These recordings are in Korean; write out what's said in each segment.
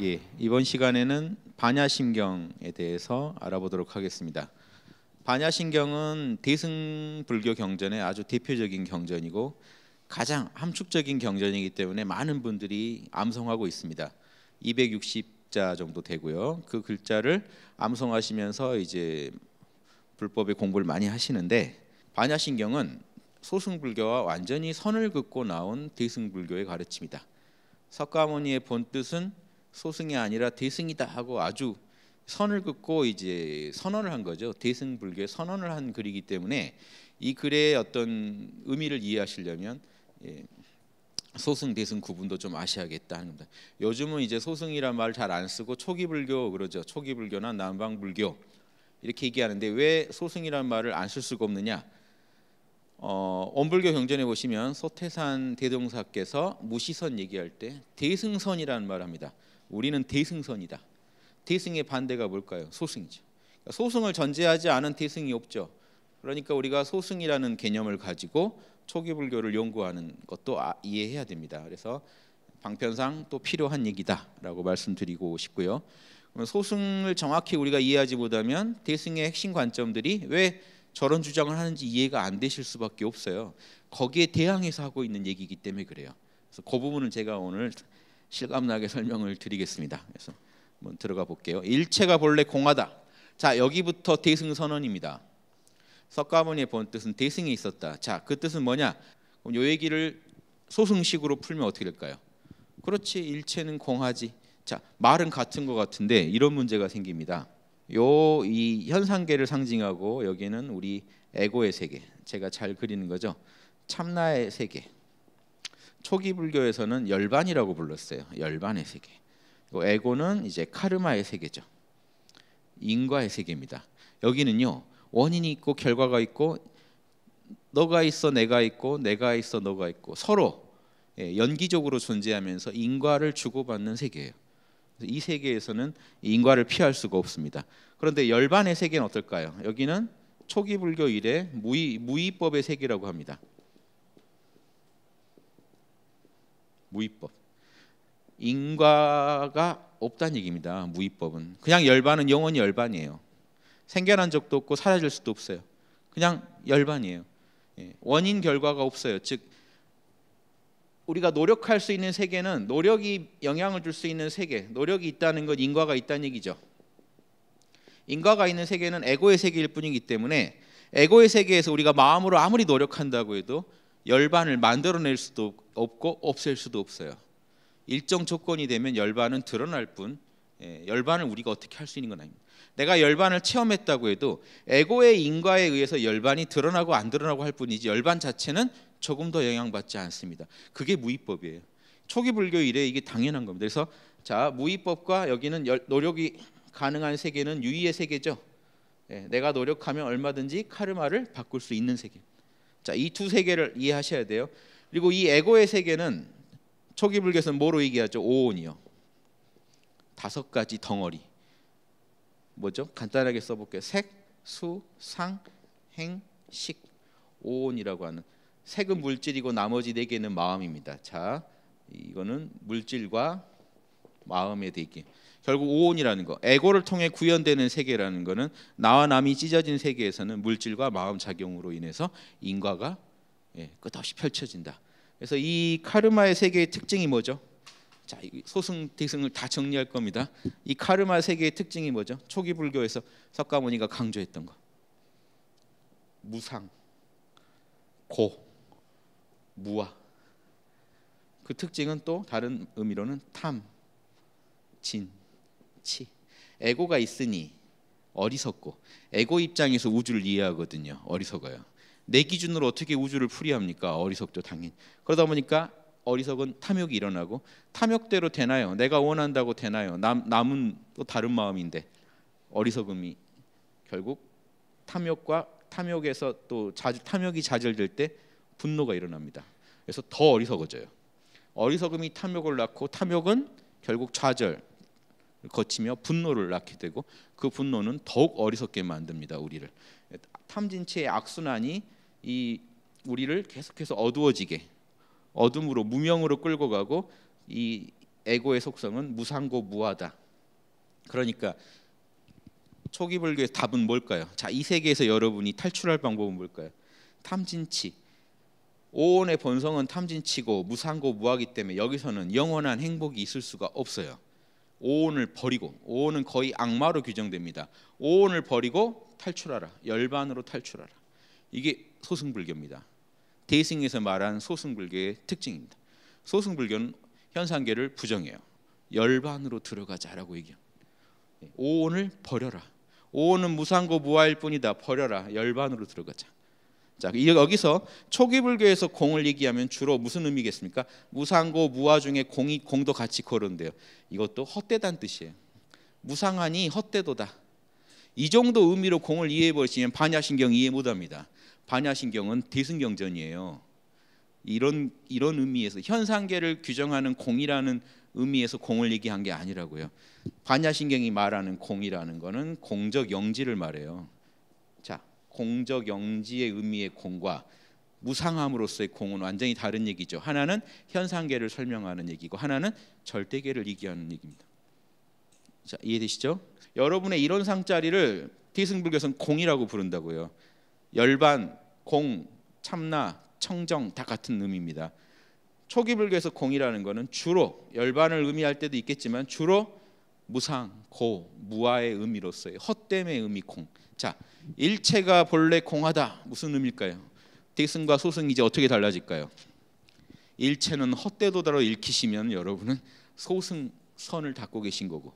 예, 이번 시간에는 반야심경에 대해서 알아보도록 하겠습니다. 반야심경은 대승불교 경전의 아주 대표적인 경전이고 가장 함축적인 경전이기 때문에 많은 분들이 암송하고 있습니다. 260자 정도 되고요. 그 글자를 암송하시면서 이제 불법의 공부를 많이 하시는데 반야심경은 소승불교와 완전히 선을 긋고 나온 대승불교의 가르침이다. 석가모니의 본 뜻은 소승이 아니라 대승이다 하고 아주 선을 긋고 이제 선언을 한 거죠. 대승 불교의 선언을 한 글이기 때문에 이 글의 어떤 의미를 이해하시려면 예, 소승 대승 구분도 좀 아셔야겠다 하는 겁니다. 요즘은 이제 소승이란 말잘 안 쓰고 초기 불교 그러죠. 초기 불교나 남방 불교 이렇게 얘기하는데 왜 소승이란 말을 안 쓸 수가 없느냐? 어, 원불교 경전에 보시면 소태산 대동사께서 무시선 얘기할 때 대승선이라는 말합니다. 우리는 대승선이다. 대승의 반대가 뭘까요? 소승이죠. 그러니까 소승을 전제하지 않은 대승이 없죠. 그러니까 우리가 소승이라는 개념을 가지고 초기 불교를 연구하는 것도 아, 이해해야 됩니다. 그래서 방편상 또 필요한 얘기다라고 말씀드리고 싶고요. 소승을 정확히 우리가 이해하지 못하면 대승의 핵심 관점들이 왜 저런 주장을 하는지 이해가 안 되실 수밖에 없어요. 거기에 대항해서 하고 있는 얘기이기 때문에 그래요. 그래서 그부분은 제가 오늘 실감나게 설명을 드리겠습니다. 그래서 한번 들어가 볼게요. 일체가 본래 공하다. 자 여기부터 대승 선언입니다. 석가모니의 본 뜻은 대승이 있었다. 자 그 뜻은 뭐냐? 그럼 요 얘기를 소승식으로 풀면 어떻게 될까요? 그렇지 일체는 공하지. 자 말은 같은 것 같은데 이런 문제가 생깁니다. 요 이 현상계를 상징하고 여기는 우리 에고의 세계. 제가 잘 그리는 거죠. 참나의 세계. 초기 불교에서는 열반이라고 불렀어요. 열반의 세계. 그리고 에고는 이제 카르마의 세계죠. 인과의 세계입니다. 여기는요. 원인이 있고 결과가 있고 너가 있어 내가 있고 내가 있어 너가 있고 서로 예, 연기적으로 존재하면서 인과를 주고받는 세계예요. 이 세계에서는 인과를 피할 수가 없습니다. 그런데 열반의 세계는 어떨까요? 여기는 초기 불교 이래 무의 무의법의 세계라고 합니다. 무위법. 인과가 없다는 얘기입니다. 무위법은 그냥 열반은 영원히 열반이에요. 생겨난 적도 없고 사라질 수도 없어요. 그냥 열반이에요. 예, 원인 결과가 없어요. 즉 우리가 노력할 수 있는 세계는 노력이 영향을 줄 수 있는 세계, 노력이 있다는 건 인과가 있다는 얘기죠. 인과가 있는 세계는 에고의 세계일 뿐이기 때문에 에고의 세계에서 우리가 마음으로 아무리 노력한다고 해도 열반을 만들어낼 수도 없고 없앨 수도 없어요. 일정 조건이 되면 열반은 드러날 뿐 예, 열반을 우리가 어떻게 할 수 있는 건 아닙니다. 내가 열반을 체험했다고 해도 에고의 인과에 의해서 열반이 드러나고 안 드러나고 할 뿐이지 열반 자체는 조금 더 영향받지 않습니다. 그게 무위법이에요. 초기 불교 이래 이게 당연한 겁니다. 그래서 자 무위법과 여기는 열, 노력이 가능한 세계는 유의의 세계죠. 예, 내가 노력하면 얼마든지 카르마를 바꿀 수 있는 세계. 자이 두 세계를 이해하셔야 돼요. 그리고 이 에고의 세계는 초기 불교에서는 뭐로 얘기하죠? 오온이요. 다섯 가지 덩어리. 뭐죠? 간단하게 써볼게요. 색, 수, 상, 행, 식. 오온이라고 하는 색은 물질이고 나머지 네 개는 마음입니다. 자, 이거는 물질과 마음의 대기. 결국 오온이라는 거, 에고를 통해 구현되는 세계라는 거는 나와 남이 찢어진 세계에서는 물질과 마음 작용으로 인해서 인과가 예, 끝없이 펼쳐진다. 그래서 이 카르마의 세계의 특징이 뭐죠? 자, 소승 대승을 다 정리할 겁니다. 이 카르마 세계의 특징이 뭐죠? 초기 불교에서 석가모니가 강조했던 거. 무상, 고, 무아. 그 특징은 또 다른 의미로는 탐, 진, 치. 에고가 있으니 어리석고 에고 입장에서 우주를 이해하거든요. 어리석어요. 내 기준으로 어떻게 우주를 풀이합니까? 어리석죠 당연히. 그러다 보니까 어리석은 탐욕이 일어나고 탐욕대로 되나요? 내가 원한다고 되나요? 남, 남은 또 다른 마음인데 어리석음이 결국 탐욕과 탐욕에서 또 자주, 탐욕이 좌절될 때 분노가 일어납니다. 그래서 더 어리석어져요. 어리석음이 탐욕을 낳고 탐욕은 결국 좌절 거치며 분노를 낳게 되고 그 분노는 더욱 어리석게 만듭니다 우리를 탐진치의 악순환이 이 우리를 계속해서 어두워지게 어둠으로 무명으로 끌고 가고 이 에고의 속성은 무상고 무하다. 그러니까 초기 불교의 답은 뭘까요? 자, 이 세계에서 여러분이 탈출할 방법은 뭘까요? 탐진치. 오온의 본성은 탐진치고 무상고 무하기 때문에 여기서는 영원한 행복이 있을 수가 없어요. 오온을 버리고 오온은 거의 악마로 규정됩니다. 오온을 버리고 탈출하라. 열반으로 탈출하라. 이게 소승불교입니다. 대승에서 말한 소승불교의 특징입니다. 소승불교는 현상계를 부정해요. 열반으로 들어가자라고 얘기합니 오온을 버려라. 오온은 무상고 무아일 뿐이다. 버려라. 열반으로 들어가자. 자, 여기서 초기 불교에서 공을 얘기하면 주로 무슨 의미겠습니까? 무상고 무아 중에 공이 공도 같이 거론돼요. 이것도 헛되단 뜻이에요. 무상하니 헛되도다. 이 정도 의미로 공을 이해해 버시면 반야신경 이해 못 합니다. 반야신경은 대승경전이에요. 이런 이런 의미에서 현상계를 규정하는 공이라는 의미에서 공을 얘기한 게 아니라고요. 반야신경이 말하는 공이라는 거는 공적 영지를 말해요. 자, 공적 영지의 의미의 공과 무상함으로서의 공은 완전히 다른 얘기죠. 하나는 현상계를 설명하는 얘기고 하나는 절대계를 얘기하는 얘기입니다. 자, 이해되시죠? 여러분의 이런 상자리를 대승불교선 공이라고 부른다고요. 열반, 공, 참나, 청정 다 같은 의미입니다. 초기 불교에서 공이라는 것은 주로 열반을 의미할 때도 있겠지만 주로 무상, 고, 무아의 의미로서의 헛됨의 의미 공. 자, 일체가 본래 공하다 무슨 의미일까요? 대승과 소승 이제 어떻게 달라질까요? 일체는 헛되도다로 읽히시면 여러분은 소승 선을 닦고 계신 거고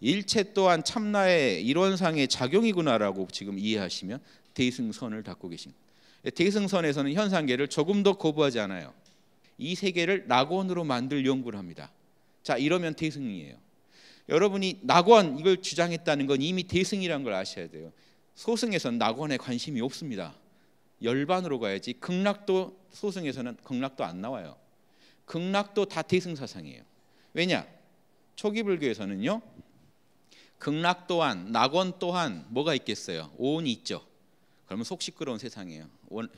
일체 또한 참나의 이론상의 작용이구나라고 지금 이해하시면 대승선을 닦고 계신 대승선에서는 현상계를 조금 더 거부하지 않아요. 이 세계를 낙원으로 만들 연구를 합니다. 자 이러면 대승이에요. 여러분이 낙원 이걸 주장했다는 건 이미 대승이라는 걸 아셔야 돼요. 소승에서는 낙원에 관심이 없습니다. 열반으로 가야지 극락도 소승에서는 극락도 안 나와요. 극락도 다 대승 사상이에요. 왜냐? 초기 불교에서는요. 극락 또한 낙원 또한 뭐가 있겠어요? 오온이 있죠. 그러면 속 시끄러운 세상이에요. 원,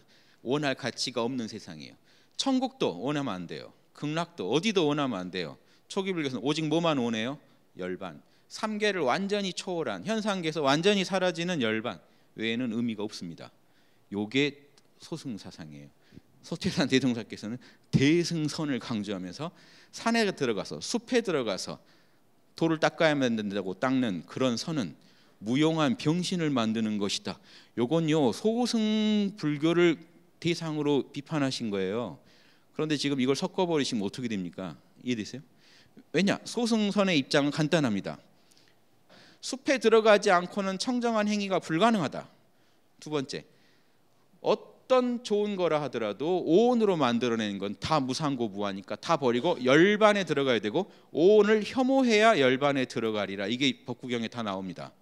원할 가치가 없는 세상이에요. 천국도 원하면 안 돼요. 극락도 어디도 원하면 안 돼요. 초기 불교에서는 오직 뭐만 원해요? 열반. 삼계를 완전히 초월한 현상계에서 완전히 사라지는 열반 외에는 의미가 없습니다. 요게 소승사상이에요. 소태산 대승사께서는 대승선을 강조하면서 산에 들어가서 숲에 들어가서 돌을 닦아야 만 된다고 닦는 그런 선은 무용한 병신을 만드는 것이다. 요건요 소승 불교를 대상으로 비판하신 거예요. 그런데 지금 이걸 섞어버리시면 어떻게 됩니까? 이해되세요? 왜냐 소승선의 입장은 간단합니다. 숲에 들어가지 않고는 청정한 행위가 불가능하다. 두 번째, 어떤 좋은 거라 하더라도 오온으로 만들어낸 건 다 무상고부하니까 다 버리고 열반에 들어가야 되고 오온을 혐오해야 열반에 들어가리라. 이게 법구경에 다 나옵니다.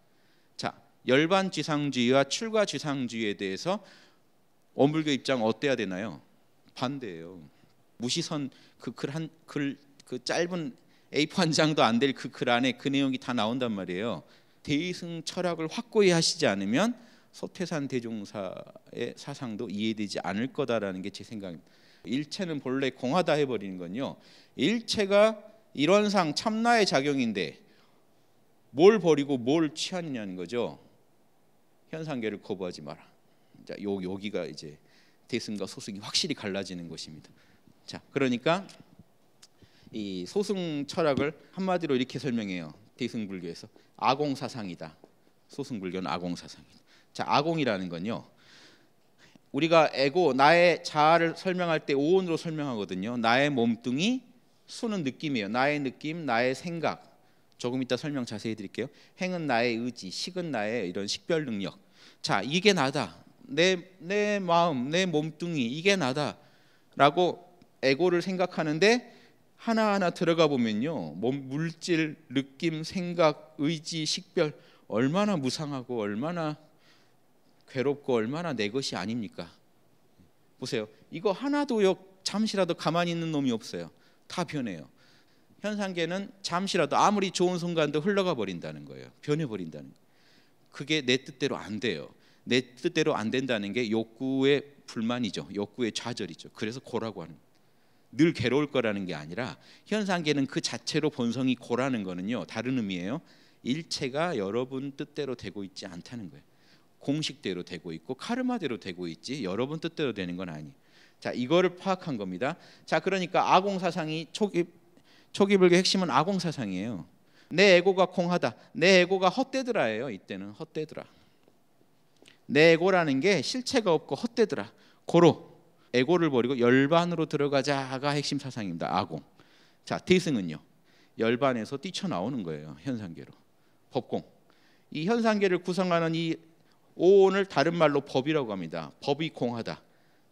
자, 열반 지상주의와 출가 지상주의에 대해서 원불교 입장 어때야 되나요? 반대예요. 무시선 그 글 한 글 그 짧은 A4 한 장도 안 될 그 글 안에 그 내용이 다 나온단 말이에요. 대승 철학을 확고히 하시지 않으면 서태산 대종사의 사상도 이해되지 않을 거다라는 게 제 생각입니다. 일체는 본래 공하다 해버리는 건요. 일체가 이런상 참나의 작용인데 뭘 버리고 뭘 취하느냐는 거죠. 현상계를 거부하지 마라. 자, 요 여기가 이제 대승과 소승이 확실히 갈라지는 것입니다. 자, 그러니까 이 소승 철학을 한마디로 이렇게 설명해요. 대승 불교에서 아공 사상이다. 소승 불교는 아공 사상이다. 자, 아공이라는 건요. 우리가 에고 나의 자아를 설명할 때 오온으로 설명하거든요. 나의 몸뚱이 수는 느낌이에요. 나의 느낌, 나의 생각, 조금 이따 설명 자세히 드릴게요. 행은 나의 의지, 식은 나의 이런 식별 능력. 자, 이게 나다. 내 내 마음, 내 몸뚱이 이게 나다라고 에고를 생각하는데 하나하나 들어가 보면요. 몸, 물질, 느낌, 생각, 의지, 식별 얼마나 무상하고 얼마나 괴롭고 얼마나 내 것이 아닙니까? 보세요. 이거 하나도요. 잠시라도 가만히 있는 놈이 없어요. 다 변해요. 현상계는 잠시라도 아무리 좋은 순간도 흘러가 버린다는 거예요. 변해 버린다는 거예요. 그게 내 뜻대로 안 돼요. 내 뜻대로 안 된다는 게 욕구의 불만이죠. 욕구의 좌절이죠. 그래서 고라고 하는 늘 괴로울 거라는 게 아니라 현상계는 그 자체로 본성이 고라는 거는요. 다른 의미예요. 일체가 여러분 뜻대로 되고 있지 않다는 거예요. 공식대로 되고 있고 카르마대로 되고 있지 여러분 뜻대로 되는 건 아니에요. 자, 이거를 파악한 겁니다. 자, 그러니까 아공 사상이 초기 초기 불교 의 핵심은 아공 사상이에요. 내 에고가 공하다. 내 에고가 헛되더라예요. 이때는 헛되더라. 내 에고라는 게 실체가 없고 헛되더라. 고로 에고를 버리고 열반으로 들어가자가 핵심 사상입니다. 아공. 자, 대승은요. 열반에서 뛰쳐나오는 거예요. 현상계로. 법공. 이 현상계를 구성하는 이 오온을 다른 말로 법이라고 합니다. 법이 공하다.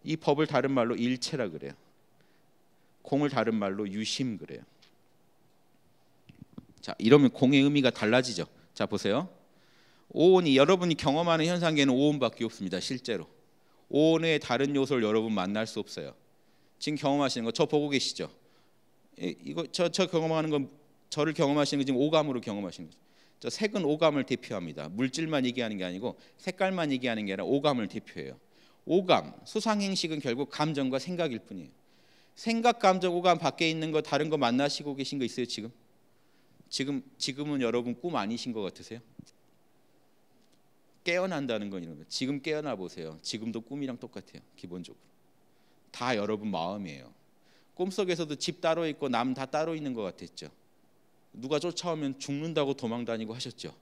이 법을 다른 말로 일체라 그래요. 공을 다른 말로 유심 그래요. 자, 이러면 공의 의미가 달라지죠. 자, 보세요. 오온이 여러분이 경험하는 현상계는 오온밖에 없습니다. 실제로. 오온의 다른 요소를 여러분 만날 수 없어요. 지금 경험하시는 거 저 보고 계시죠? 이거 저 저 경험하는 건 저를 경험하시는 거 지금 오감으로 경험하시는 거죠. 저 색은 오감을 대표합니다. 물질만 얘기하는 게 아니고 색깔만 얘기하는 게 아니라 오감을 대표해요. 오감, 수상행식은 결국 감정과 생각일 뿐이에요. 생각, 감정, 오감 밖에 있는 거 다른 거 만나시고 계신 거 있어요 지금? 지금 지금은 여러분 꿈 아니신 것 같으세요? 깨어난다는 건 이런 거 지금 깨어나 보세요. 지금도 꿈이랑 똑같아요. 기본적으로 다 여러분 마음이에요. 꿈속에서도 집 따로 있고 남 다 따로 있는 것 같았죠. 누가 쫓아오면 죽는다고 도망다니고 하셨죠.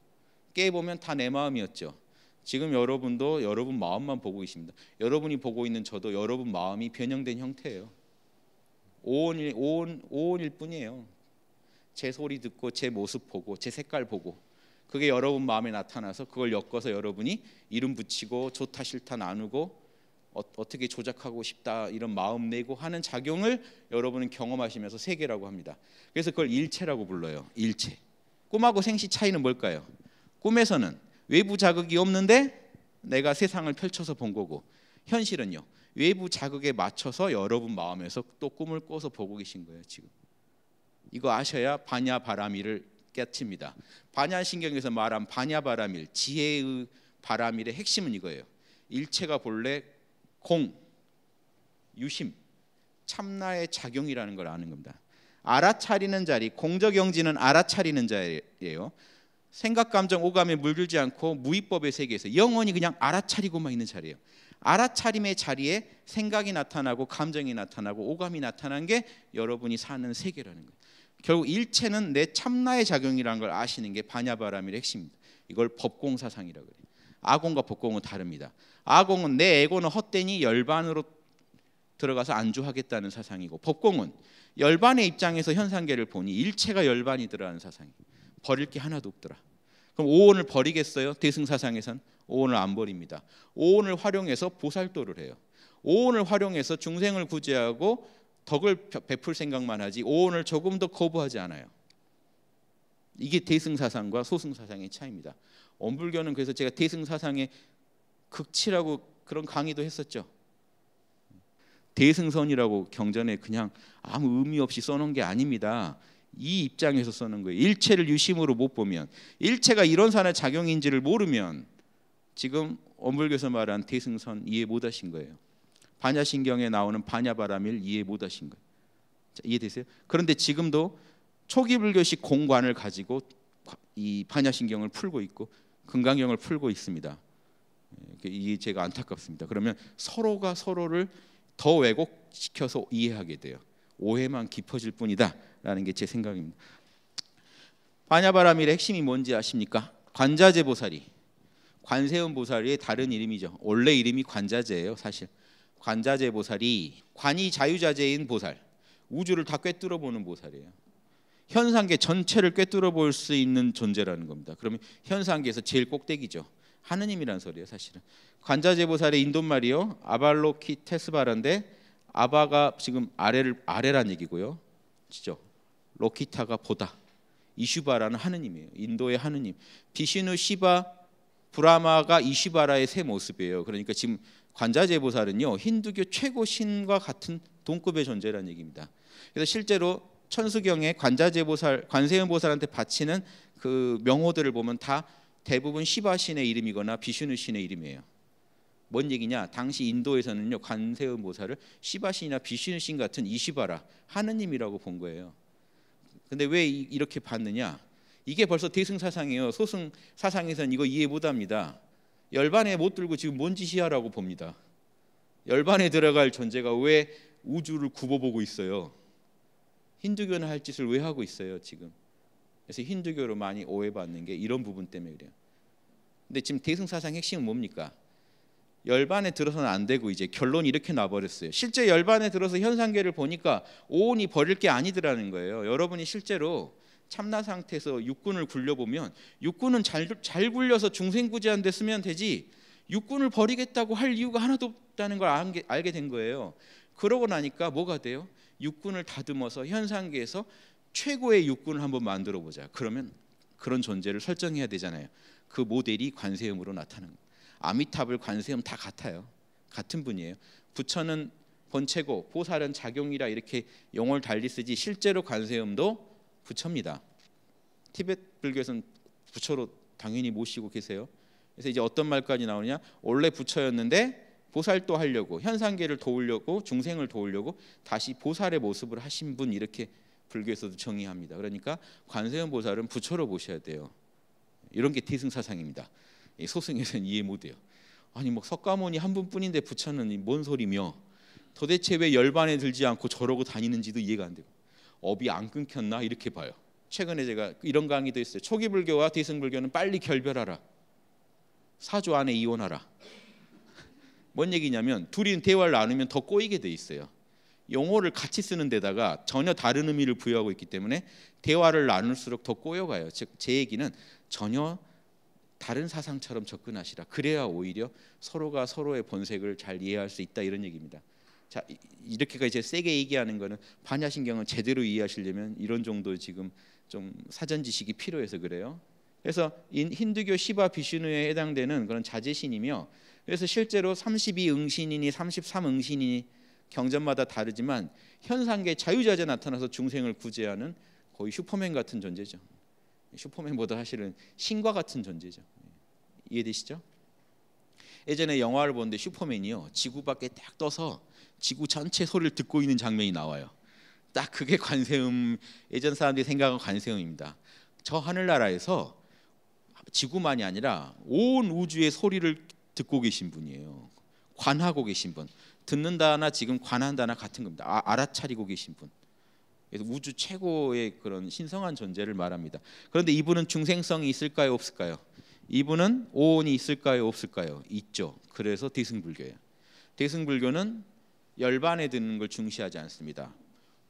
깨보면 다 내 마음이었죠. 지금 여러분도 여러분 마음만 보고 계십니다. 여러분이 보고 있는 저도 여러분 마음이 변형된 형태예요. 오온일 오온 오온일 뿐이에요. 제 소리 듣고 제 모습 보고 제 색깔 보고 그게 여러분 마음에 나타나서 그걸 엮어서 여러분이 이름 붙이고 좋다 싫다 나누고 어, 떻게 조작하고 싶다 이런 마음 내고 하는 작용을 여러분은 경험하시면서 세계라고 합니다. 그래서 그걸 일체라고 불러요. 일체. 꿈하고 생시 차이는 뭘까요? 꿈에서는 외부 자극이 없는데 내가 세상을 펼쳐서 본 거고 현실은요. 외부 자극에 맞춰서 여러분 마음에서 또 꿈을 꿔서 보고 계신 거예요, 지금. 이거 아셔야 반야바람일을 깨칩니다. 반야신경에서 말한 반야바람일, 지혜의 바람일의 핵심은 이거예요. 일체가 본래 공, 유심, 참나의 작용이라는 걸 아는 겁니다. 알아차리는 자리, 공적영지는 알아차리는 자예요. 생각, 감정, 오감에 물들지 않고 무위법의 세계에서 영원히 그냥 알아차리고만 있는 자리예요. 알아차림의 자리에 생각이 나타나고 감정이 나타나고 오감이 나타난 게 여러분이 사는 세계라는 거예요. 결국 일체는 내 참나의 작용이라는 걸 아시는 게반야바라밀의 핵심입니다. 이걸 법공 사상이라고 그래요. 아공과 법공은 다릅니다. 아공은 내 에고는 헛되니 열반으로 들어가서 안주하겠다는 사상이고 법공은 열반의 입장에서 현상계를 보니 일체가 열반이더라는 사상이 버릴 게 하나도 없더라. 그럼 오온을 버리겠어요? 대승 사상에선 오온을 안 버립니다. 오온을 활용해서 보살도를 해요. 오온을 활용해서 중생을 구제하고 덕을 베풀 생각만 하지 오온을 조금 더 거부하지 않아요. 이게 대승 사상과 소승 사상의 차이입니다. 원불교는 그래서 제가 대승 사상의 극치라고 그런 강의도 했었죠. 대승선이라고 경전에 그냥 아무 의미 없이 써놓은 게 아닙니다. 이 입장에서 써는 거예요. 일체를 유심으로 못 보면, 일체가 이런 산의 작용인지를 모르면 지금 원불교에서 말한 대승선 이해 못 하신 거예요. 반야신경에 나오는 반야바람일 이해 못하신 거예요. 자, 이해되세요? 그런데 지금도 초기 불교식 공관을 가지고 이 반야신경을 풀고 있고 금강경을 풀고 있습니다. 예, 그 이게 제가 안타깝습니다. 그러면 서로가 서로를 더 왜곡시켜서 이해하게 돼요. 오해만 깊어질 뿐이다라는 게 제 생각입니다. 반야바라밀의 핵심이 뭔지 아십니까? 관자재 보살이 관세음 보살의 다른 이름이죠. 원래 이름이 관자재예요, 사실. 관자재 보살이 관이 자유자재인 보살, 우주를 다 꿰뚫어 보는 보살이에요. 현상계 전체를 꿰뚫어 볼 수 있는 존재라는 겁니다. 그러면 현상계에서 제일 꼭대기죠. 하느님이란 소리예요, 사실은. 관자재 보살의 인도말이요. 아발로키 테스바란데 아바가 지금 아래를 아래란 얘기고요. 그죠? 로키타가 보다. 이슈바라는 하느님이에요. 인도의 하느님. 비시누 시바 브라마가 이슈바라의 새 모습이에요. 그러니까 지금 관자재보살은요 힌두교 최고 신과 같은 동급의 존재라는 얘기입니다. 그래서 실제로 천수경에 관자재보살, 관세음보살한테 바치는 그 명호들을 보면 다 대부분 시바신의 이름이거나 비슈누신의 이름이에요. 뭔 얘기냐? 당시 인도에서는요 관세음보살을 시바신이나 비슈누신 같은 이시바라 하느님이라고 본 거예요. 근데 왜 이렇게 봤느냐? 이게 벌써 대승 사상이에요. 소승 사상에서는 이거 이해 못합니다. 열반에 못 들고 지금 뭔 짓이야 라고 봅니다. 열반에 들어갈 존재가 왜 우주를 굽어보고 있어요? 힌두교는 할 짓을 왜 하고 있어요 지금? 그래서 힌두교로 많이 오해받는 게 이런 부분 때문에 그래요. 근데 지금 대승 사상 핵심은 뭡니까? 열반에 들어서는 안 되고 이제 결론이 이렇게 나버렸어요. 실제 열반에 들어서 현상계를 보니까 오온이 버릴 게 아니더라는 거예요. 여러분이 실제로 참나 상태에서 육군을 굴려보면 육군은 잘, 잘 굴려서 중생구제한데 쓰면 되지 육군을 버리겠다고 할 이유가 하나도 없다는 걸 알게, 알게 된 거예요. 그러고 나니까 뭐가 돼요? 육군을 다듬어서 현상계에서 최고의 육군을 한번 만들어 보자. 그러면 그런 존재를 설정해야 되잖아요. 그 모델이 관세음으로 나타나는 거예요. 아미탑을 관세음 다 같아요. 같은 분이에요. 부처는 본체고 보살은 작용이라 이렇게 용어를 달리 쓰지 실제로 관세음도 부처입니다. 티벳 불교에서는 부처로 당연히 모시고 계세요. 그래서 이제 어떤 말까지 나오냐? 원래 부처였는데 보살도 하려고 현상계를 도우려고 중생을 도우려고 다시 보살의 모습을 하신 분 이렇게 불교에서도 정의합니다. 그러니까 관세음 보살은 부처로 모셔야 돼요. 이런 게 대승 사상입니다. 소승에서는 이해 못 해요. 아니 뭐 석가모니 한 분뿐인데 부처는 뭔 소리며 도대체 왜 열반에 들지 않고 저러고 다니는지도 이해가 안 돼요. 업이 안 끊겼나 이렇게 봐요. 최근에 제가 이런 강의도 있어요. 초기 불교와 대승 불교는 빨리 결별하라. 사주 안에 이혼하라. 뭔 얘기냐면 둘이 대화를 나누면 더 꼬이게 돼 있어요. 용어를 같이 쓰는 데다가 전혀 다른 의미를 부여하고 있기 때문에 대화를 나눌수록 더 꼬여가요. 즉 제 얘기는 전혀 다른 사상처럼 접근하시라. 그래야 오히려 서로가 서로의 본색을 잘 이해할 수 있다 이런 얘기입니다. 자 이렇게가 이제 세게 얘기하는 거는 반야신경을 제대로 이해하시려면 이런 정도 지금 좀 사전 지식이 필요해서 그래요. 그래서 힌두교 시바 비슈누에 해당되는 그런 자제신이며 그래서 실제로 32응신이니 33응신이니 경전마다 다르지만 현상계 자유자재 나타나서 중생을 구제하는 거의 슈퍼맨 같은 존재죠. 슈퍼맨보다 사실은 신과 같은 존재죠. 이해되시죠? 예전에 영화를 보는데 슈퍼맨이요 지구 밖에 딱 떠서 지구 전체 소리를 듣고 있는 장면이 나와요. 딱 그게 관세음 예전 사람들이 생각한 관세음입니다. 저 하늘나라에서 지구만이 아니라 온 우주의 소리를 듣고 계신 분이에요. 관하고 계신 분. 듣는다나 지금 관한다나 같은 겁니다. 아, 알아차리고 계신 분. 그래서 우주 최고의 그런 신성한 존재를 말합니다. 그런데 이분은 중생성이 있을까요, 없을까요? 이분은 오온이 있을까요, 없을까요? 있죠. 그래서 대승불교예요. 대승불교는 열반에 드는 걸 중시하지 않습니다.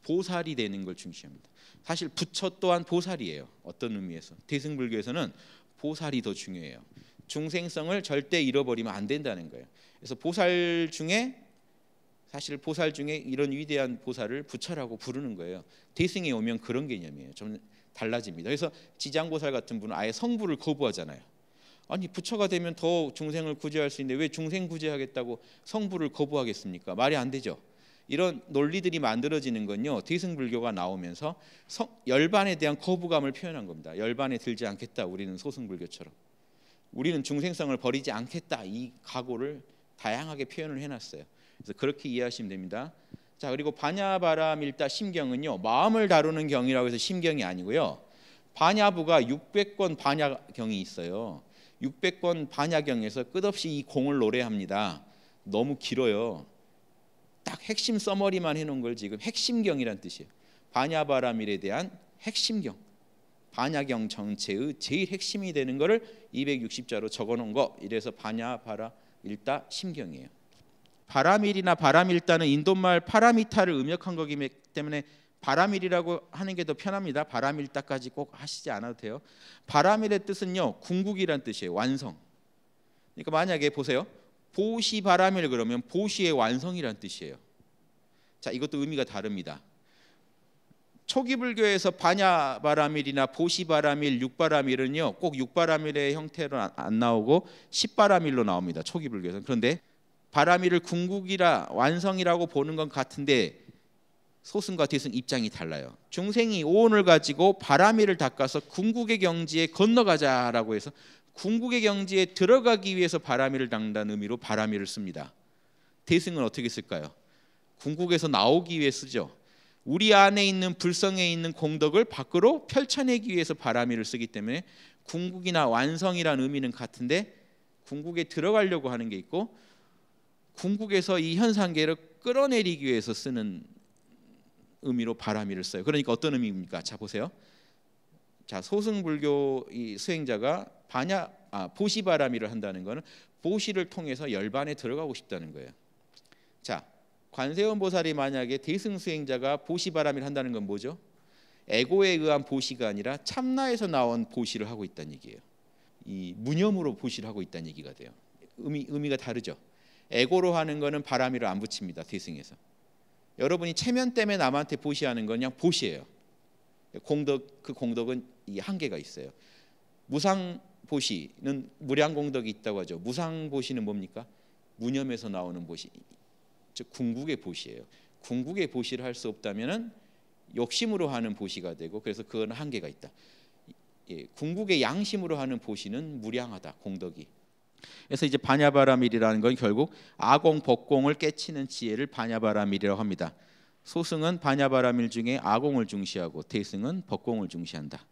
보살이 되는 걸 중시합니다. 사실 부처 또한 보살이에요. 어떤 의미에서 대승불교에서는 보살이 더 중요해요. 중생성을 절대 잃어버리면 안 된다는 거예요. 그래서 보살 중에 사실 보살 중에 이런 위대한 보살을 부처라고 부르는 거예요. 대승에 오면 그런 개념이에요. 좀 달라집니다. 그래서 지장보살 같은 분은 아예 성부를 거부하잖아요. 아니 부처가 되면 더 중생을 구제할 수 있는데 왜 중생 구제하겠다고 성부를 거부하겠습니까? 말이 안 되죠. 이런 논리들이 만들어지는 건요 대승불교가 나오면서 성, 열반에 대한 거부감을 표현한 겁니다. 열반에 들지 않겠다. 우리는 소승불교처럼 우리는 중생성을 버리지 않겠다. 이 각오를 다양하게 표현을 해놨어요. 그래서 그렇게 이해하시면 됩니다. 자 그리고 반야바라밀다 심경은요 마음을 다루는 경이라고 해서 심경이 아니고요 반야부가 600권 반야경이 있어요. 6 0 0권 반야경에서 끝없이 이 공을 노래합니다. 너무 길어요. 딱 핵심 서머리만 해놓은 걸 지금 핵심경이란 뜻이에요. 반야바라밀에 대한 핵심경. 반야경 전체의 제일 핵심이 되는 것을 260자로 적어놓은 거. 이래서 반야바라 일다 심경이에요. 바라밀이나 바라밀다는 인도말 파라미타를 음역한 거기 때문에 바람일이라고 하는 게 더 편합니다. 바람일다까지 꼭 하시지 않아도 돼요. 바람일의 뜻은요. 궁극이란 뜻이에요. 완성. 그러니까 만약에 보세요. 보시 바람일 그러면 보시의 완성이란 뜻이에요. 자, 이것도 의미가 다릅니다. 초기 불교에서 반야 바람일이나 보시 바람일, 육바람일은요. 꼭 육바람일의 형태로 안 나오고 십바람일로 나옵니다. 초기 불교에서는. 그런데 바람일을 궁극이라 완성이라고 보는 건 같은데 소승과 대승 입장이 달라요. 중생이 오온을 가지고 바람이를 닦아서 궁극의 경지에 건너가자라고 해서 궁극의 경지에 들어가기 위해서 바람이를 닦는 의미로 바람이를 씁니다. 대승은 어떻게 쓸까요? 궁극에서 나오기 위해 쓰죠. 우리 안에 있는 불성에 있는 공덕을 밖으로 펼쳐내기 위해서 바람이를 쓰기 때문에 궁극이나 완성이란 의미는 같은데 궁극에 들어가려고 하는 게 있고 궁극에서 이 현상계를 끌어내리기 위해서 쓰는 의미로 바람이를 써요. 그러니까 어떤 의미입니까? 자 보세요. 자 소승불교 이 수행자가 반야 아, 보시바람이를 한다는 것은 보시를 통해서 열반에 들어가고 싶다는 거예요. 자 관세음 보살이 만약에 대승 수행자가 보시바람이를 한다는 건 뭐죠? 에고에 의한 보시가 아니라 참나에서 나온 보시를 하고 있다는 얘기예요. 이 무념으로 보시를 하고 있다는 얘기가 돼요. 의미 의미가 다르죠. 에고로 하는 거는 바람이를 안 붙입니다. 대승에서. 여러분이 체면 때문에 남한테 보시하는 건 그냥 보시예요. 공덕 그 공덕은 이 한계가 있어요. 무상 보시는 무량 공덕이 있다고 하죠. 무상 보시는 뭡니까? 무념에서 나오는 보시, 즉 궁극의 보시예요. 궁극의 보시를 할 수 없다면은 욕심으로 하는 보시가 되고 그래서 그건 한계가 있다. 예, 궁극의 양심으로 하는 보시는 무량하다 공덕이 그래서 이제 반야바라밀이라는 건 결국 아공 법공을 깨치는 지혜를 반야바라밀이라고 합니다. 소승은 반야바라밀 중에 아공을 중시하고 대승은 법공을 중시한다.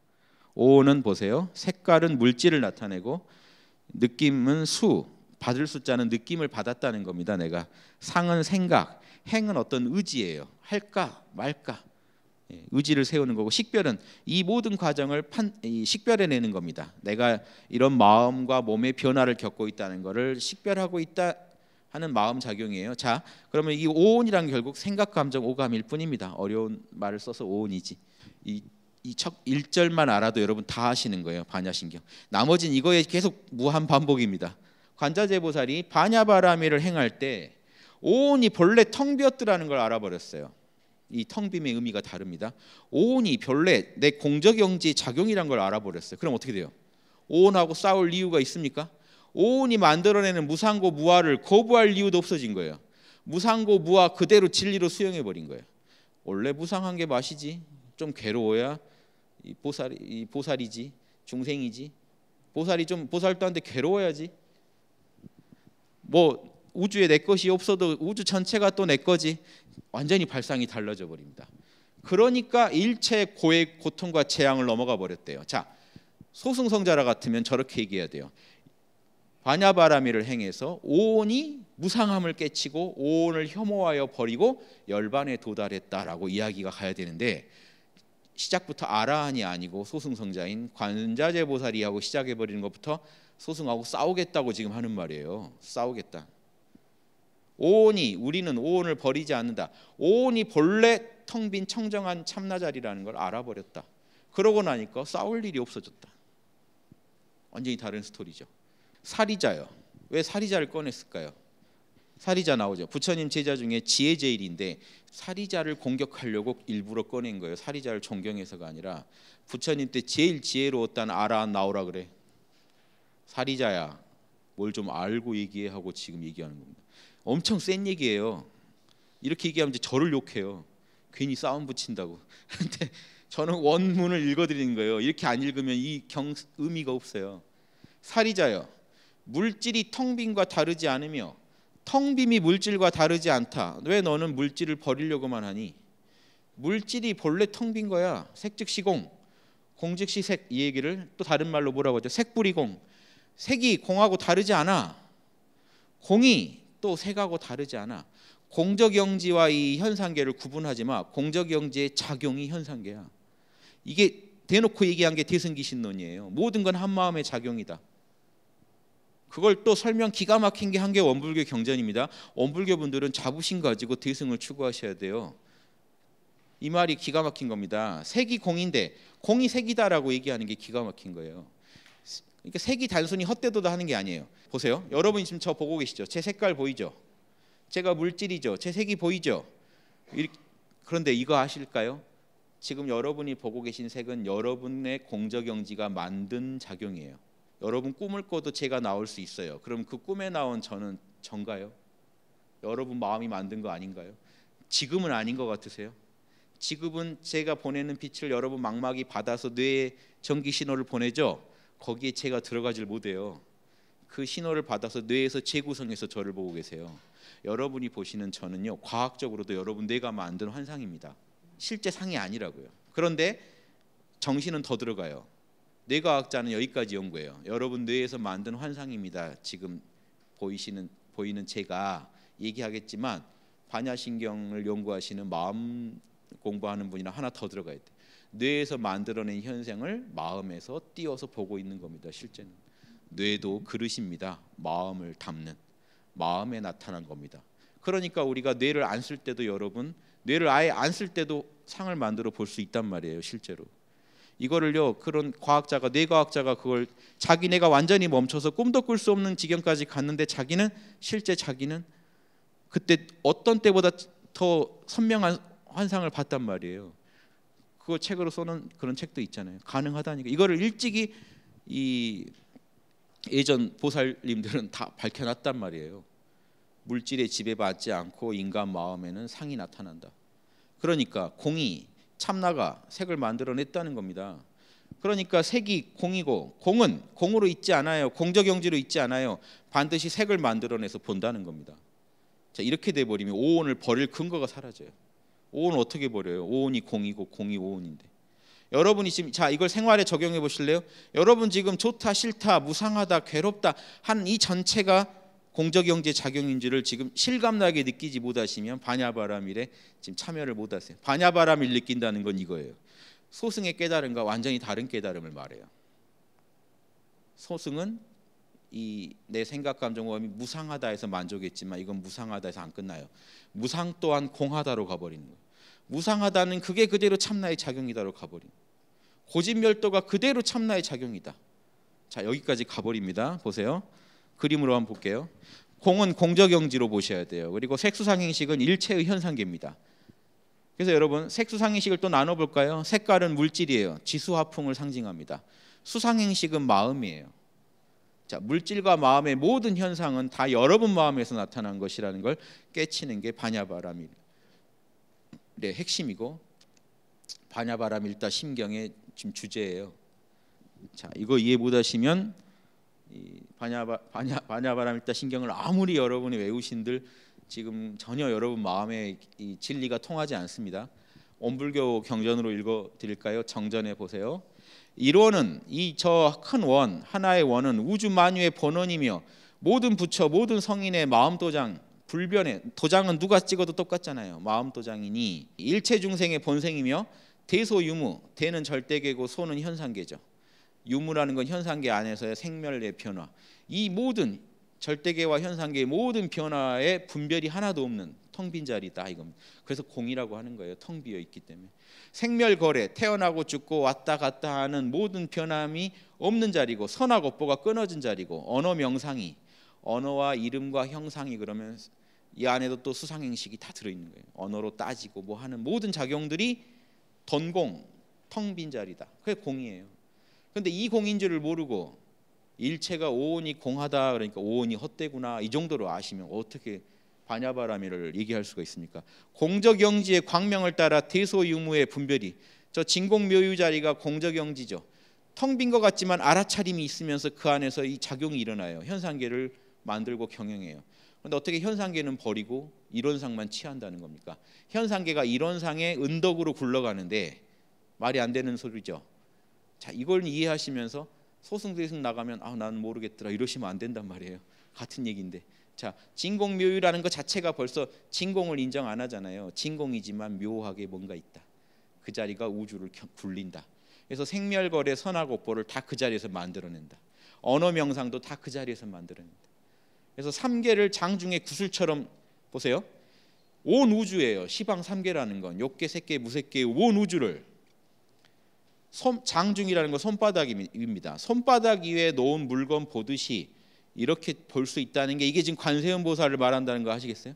오는 보세요. 색깔은 물질을 나타내고 느낌은 수, 받을 숫자는 느낌을 받았다는 겁니다. 내가 상은 생각, 행은 어떤 의지예요. 할까 말까 예, 의지를 세우는 거고 식별은 이 모든 과정을 판, 이 식별해내는 겁니다. 내가 이런 마음과 몸의 변화를 겪고 있다는 것을 식별하고 있다 하는 마음 작용이에요. 자, 그러면 이 오온이란 결국 생각, 감정, 오감일 뿐입니다. 어려운 말을 써서 오온이지. 이 이첫 1절만 알아도 여러분 다 아시는 거예요. 반야신경. 나머지는 이거에 계속 무한 반복입니다. 관자재보살이 반야바라미를 행할 때 오온이 본래 텅 비었더라는 걸 알아버렸어요. 이 텅빔의 의미가 다릅니다. 오온이 별내 내 공적영지 작용이란 걸 알아버렸어요. 그럼 어떻게 돼요? 오온하고 싸울 이유가 있습니까? 오온이 만들어내는 무상고 무아를 거부할 이유도 없어진 거예요. 무상고 무아 그대로 진리로 수용해 버린 거예요. 원래 무상한 게 맛이지. 좀 괴로워야 이 보살 이 보살이지 중생이지. 보살이 좀 보살도 한데 괴로워야지. 뭐 우주에 내 것이 없어도 우주 전체가 또 내 거지. 완전히 발상이 달라져 버립니다. 그러니까 일체 고액 고통과 재앙을 넘어가 버렸대요. 자, 소승성자라 같으면 저렇게 얘기해야 돼요. 반야바라미를 행해서 오온이 무상함을 깨치고 오온을 혐오하여 버리고 열반에 도달했다라고 이야기가 가야 되는데 시작부터 아라한이 아니고 소승성자인 관자재 보살이하고 시작해 버리는 것부터 소승하고 싸우겠다고 지금 하는 말이에요. 싸우겠다. 오온이 우리는 오온을 버리지 않는다. 오온이 본래 텅빈 청정한 참나자리라는 걸 알아버렸다. 그러고 나니까 싸울 일이 없어졌다. 완전히 다른 스토리죠. 사리자요. 왜 사리자를 꺼냈을까요? 사리자 나오죠. 부처님 제자 중에 지혜 제일인데 사리자를 공격하려고 일부러 꺼낸 거예요. 사리자를 존경해서가 아니라 부처님 때 제일 지혜로웠다는 알아 나오라 그래. 사리자야. 뭘 좀 알고 얘기해 하고 지금 얘기하는 겁니다. 엄청 센 얘기예요. 이렇게 얘기하면 이제 저를 욕해요. 괜히 싸움 붙인다고. 근데 저는 원문을 읽어드리는 거예요. 이렇게 안 읽으면 이 경 의미가 없어요. 사리자여, 물질이 텅빈과 다르지 않으며 텅빔이 물질과 다르지 않다. 왜 너는 물질을 버리려고만 하니? 물질이 본래 텅빈 거야. 색즉시공, 공즉시색 이 얘기를 또 다른 말로 뭐라고 하죠? 색불이공. 색이 공하고 다르지 않아. 공이 또 색하고 다르지 않아. 공적영지와 이 현상계를 구분하지 마. 공적영지의 작용이 현상계야. 이게 대놓고 얘기한 게 대승기신론이에요. 모든 건 한마음의 작용이다. 그걸 또 설명 기가 막힌 게 한 게 원불교 경전입니다. 원불교 분들은 자부심 가지고 대승을 추구하셔야 돼요. 이 말이 기가 막힌 겁니다. 색이 공인데 공이 색이다라고 얘기하는 게 기가 막힌 거예요. 그러니까 색이 단순히 헛되도다 하는 게 아니에요. 보세요. 여러분 지금 저 보고 계시죠? 제 색깔 보이죠? 제가 물질이죠. 제 색이 보이죠? 그런데 이거 아실까요? 지금 여러분이 보고 계신 색은 여러분의 공적영지가 만든 작용이에요. 여러분 꿈을 꿔도 제가 나올 수 있어요. 그럼 그 꿈에 나온 저는 전가요? 여러분 마음이 만든 거 아닌가요? 지금은 아닌 것 같으세요? 지금은 제가 보내는 빛을 여러분 망막이 받아서 뇌에 전기 신호를 보내죠. 거기에 제가 들어가질 못해요. 그 신호를 받아서 뇌에서 재구성해서 저를 보고 계세요. 여러분이 보시는 저는요 과학적으로도 여러분 뇌가 만든 환상입니다. 실제 상이 아니라고요. 그런데 정신은 더 들어가요. 뇌과학자는 여기까지 연구해요. 여러분 뇌에서 만든 환상입니다. 지금 보이시는 보이는 제가 얘기하겠지만 반야신경을 연구하시는 마음 공부하는 분이나 하나 더 들어가야 돼. 뇌에서 만들어낸 현상을 마음에서 띄어서 보고 있는 겁니다. 실제는 뇌도 그릇입니다. 마음을 담는 마음에 나타난 겁니다. 그러니까 우리가 뇌를 안 쓸 때도 여러분 뇌를 아예 안 쓸 때도 상을 만들어 볼 수 있단 말이에요. 실제로 이거를요 그런 과학자가 뇌과학자가 그걸 자기네가 완전히 멈춰서 꿈도 꿀 수 없는 지경까지 갔는데 자기는 실제 자기는 그때 어떤 때보다 더 선명한 환상을 봤단 말이에요. 그걸 책으로 써는 그런 책도 있잖아요. 가능하다니까. 이거를 일찍이 이 예전 보살님들은 다 밝혀놨단 말이에요. 물질에 지배받지 않고 인간 마음에는 상이 나타난다. 그러니까 공이 참나가 색을 만들어냈다는 겁니다. 그러니까 색이 공이고 공은 공으로 있지 않아요. 공적경지로 있지 않아요. 반드시 색을 만들어내서 본다는 겁니다. 자 이렇게 돼버리면 오온을 버릴 근거가 사라져요. 5는 어떻게 버려요? 5원이 0이고 0이 5원인데. 여러분이 지금 자 이걸 생활에 적용해 보실래요? 여러분 지금 좋다 싫다 무상하다 괴롭다 한 이 전체가 공적경제 작용인지를 지금 실감나게 느끼지 못하시면 반야바람일에 지금 참여를 못하세요. 반야바람일 느낀다는 건 이거예요. 소승의 깨달음과 완전히 다른 깨달음을 말해요. 소승은 이내 생각 감정 오감이 무상하다 해서 만족했지만 이건 무상하다 해서 안 끝나요. 무상 또한 공하다로 가버리는 거예요. 무상하다는 그게 그대로 참나의 작용이다로 가버린 고집멸도가 그대로 참나의 작용이다. 자 여기까지 가버립니다. 보세요. 그림으로 한번 볼게요. 공은 공적영지로 보셔야 돼요. 그리고 색수상행식은 일체의 현상계입니다. 그래서 여러분 색수상행식을 또 나눠볼까요? 색깔은 물질이에요. 지수화풍을 상징합니다. 수상행식은 마음이에요. 자, 물질과 마음의 모든 현상은 다 여러분 마음에서 나타난 것이라는 걸 깨치는 게 반야바람의 네, 핵심이고 반야바람 일다 심경의 지금 주제예요. 자, 이거 이해 못 하시면 반야바 반야 반야바람 일다 신경을 아무리 여러분이 외우신들 지금 전혀 여러분 마음에 진리가 통하지 않습니다. 원불교 경전으로 읽어 드릴까요? 정전해 보세요. 1원은 이 저 큰 원 하나의 원은 우주 만유의 본원이며 모든 부처 모든 성인의 마음 도장 불변의 도장은 누가 찍어도 똑같잖아요. 마음 도장이니 일체 중생의 본생이며 대소유무 대는 절대계고 소는 현상계죠. 유무라는 건 현상계 안에서의 생멸의 변화. 이 모든 절대계와 현상계의 모든 변화의 분별이 하나도 없는 텅 빈 자리다 이겁니다. 그래서 공이라고 하는 거예요. 텅 비어 있기 때문에. 생멸거래, 태어나고 죽고 왔다 갔다 하는 모든 변함이 없는 자리고 선악 업보가 끊어진 자리고 언어 명상이 언어와 이름과 형상이 그러면 이 안에도 또 수상 행식이 다 들어 있는 거예요. 언어로 따지고 뭐 하는 모든 작용들이 던공 텅 빈 자리다. 그게 공이에요. 그런데 이 공인 줄을 모르고 일체가 오온이 공하다 그러니까 오온이 헛되구나 이 정도로 아시면 어떻게 관야바람이를 얘기할 수가 있습니까? 공적영지의 광명을 따라 대소유무의 분별이 저 진공묘유 자리가 공적영지죠. 텅 빈 것 같지만 알아차림이 있으면서 그 안에서 이 작용이 일어나요. 현상계를 만들고 경영해요. 그런데 어떻게 현상계는 버리고 이론상만 취한다는 겁니까? 현상계가 이론상의 은덕으로 굴러가는데 말이 안 되는 소리죠. 자 이걸 이해하시면서 소승대승 나가면 아난 모르겠더라 이러시면 안 된단 말이에요. 같은 얘기인데 자, 진공 묘유라는 것 자체가 벌써 진공을 인정 안 하잖아요. 진공이지만 묘하게 뭔가 있다. 그 자리가 우주를 굴린다. 그래서 생멸거래 선악오보를 다 그 자리에서 만들어낸다. 언어 명상도 다 그 자리에서 만들어낸다. 그래서 삼계를 장중의 구슬처럼 보세요. 온 우주예요. 시방 삼계라는 건 욕계, 색계, 무색계 온 우주를 손, 장중이라는 건 손바닥입니다. 손바닥 위에 놓은 물건 보듯이 이렇게 볼 수 있다는 게 이게 지금 관세음 보살을 말한다는 거 아시겠어요?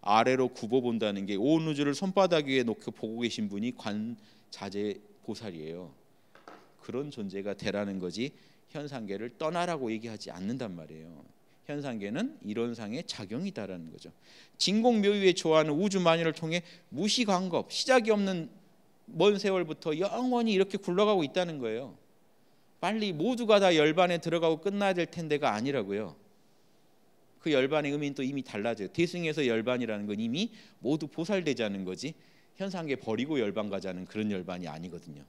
아래로 굽어 본다는 게 온 우주를 손바닥 위에 놓고 보고 계신 분이 관자재 보살이에요. 그런 존재가 되라는 거지 현상계를 떠나라고 얘기하지 않는단 말이에요. 현상계는 이론상의 작용이다라는 거죠. 진공묘유에 조화하는 우주 만유를 통해 무시광겁 시작이 없는 먼 세월부터 영원히 이렇게 굴러가고 있다는 거예요. 빨리 모두가 다 열반에 들어가고 끝나야 될 텐데가 아니라고요. 그 열반의 의미는 또 이미 달라져요. 대승에서 열반이라는 건 이미 모두 보살되자는 거지 현상계 버리고 열반 가자는 그런 열반이 아니거든요.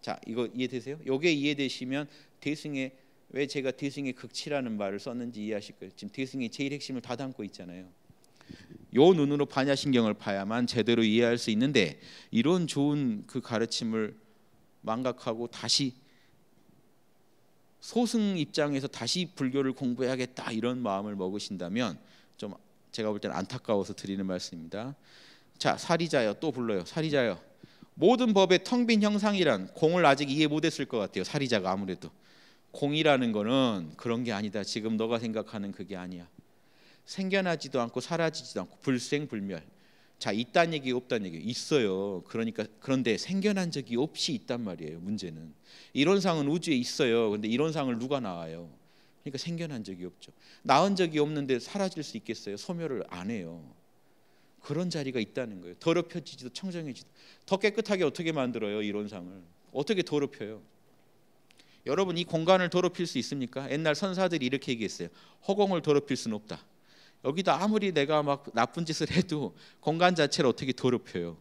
자, 이거 이해되세요? 요게 이해되시면 대승의왜 제가 대승의 극치라는 말을 썼는지 이해하실 거예요. 지금 대승의 제일 핵심을 다 담고 있잖아요. 요 눈으로 반야신경을 봐야만 제대로 이해할 수 있는데 이런 좋은 그 가르침을 망각하고 다시 소승 입장에서 다시 불교를 공부해야겠다 이런 마음을 먹으신다면 좀 제가 볼 때는 안타까워서 드리는 말씀입니다. 자, 사리자여 또 불러요. 사리자여. 모든 법의 텅빈 형상이란 공을 아직 이해 못했을 것 같아요. 사리자가 아무래도 공이라는 거는 그런 게 아니다. 지금 너가 생각하는 그게 아니야. 생겨나지도 않고 사라지지도 않고 불생불멸. 자 있단 얘기 없단 얘기 있어요. 그러니까 그런데 생겨난 적이 없이 있단 말이에요. 문제는 이론상은 우주에 있어요. 근데 이론상을 누가 나와요? 그러니까 생겨난 적이 없죠. 나은 적이 없는데 사라질 수 있겠어요? 소멸을 안 해요. 그런 자리가 있다는 거예요. 더럽혀지지도 청정해지도 더 깨끗하게 어떻게 만들어요? 이론상을 어떻게 더럽혀요? 여러분 이 공간을 더럽힐 수 있습니까? 옛날 선사들이 이렇게 얘기했어요. 허공을 더럽힐 수는 없다. 여기도 아무리 내가 막 나쁜 짓을 해도 공간 자체를 어떻게 더럽혀요?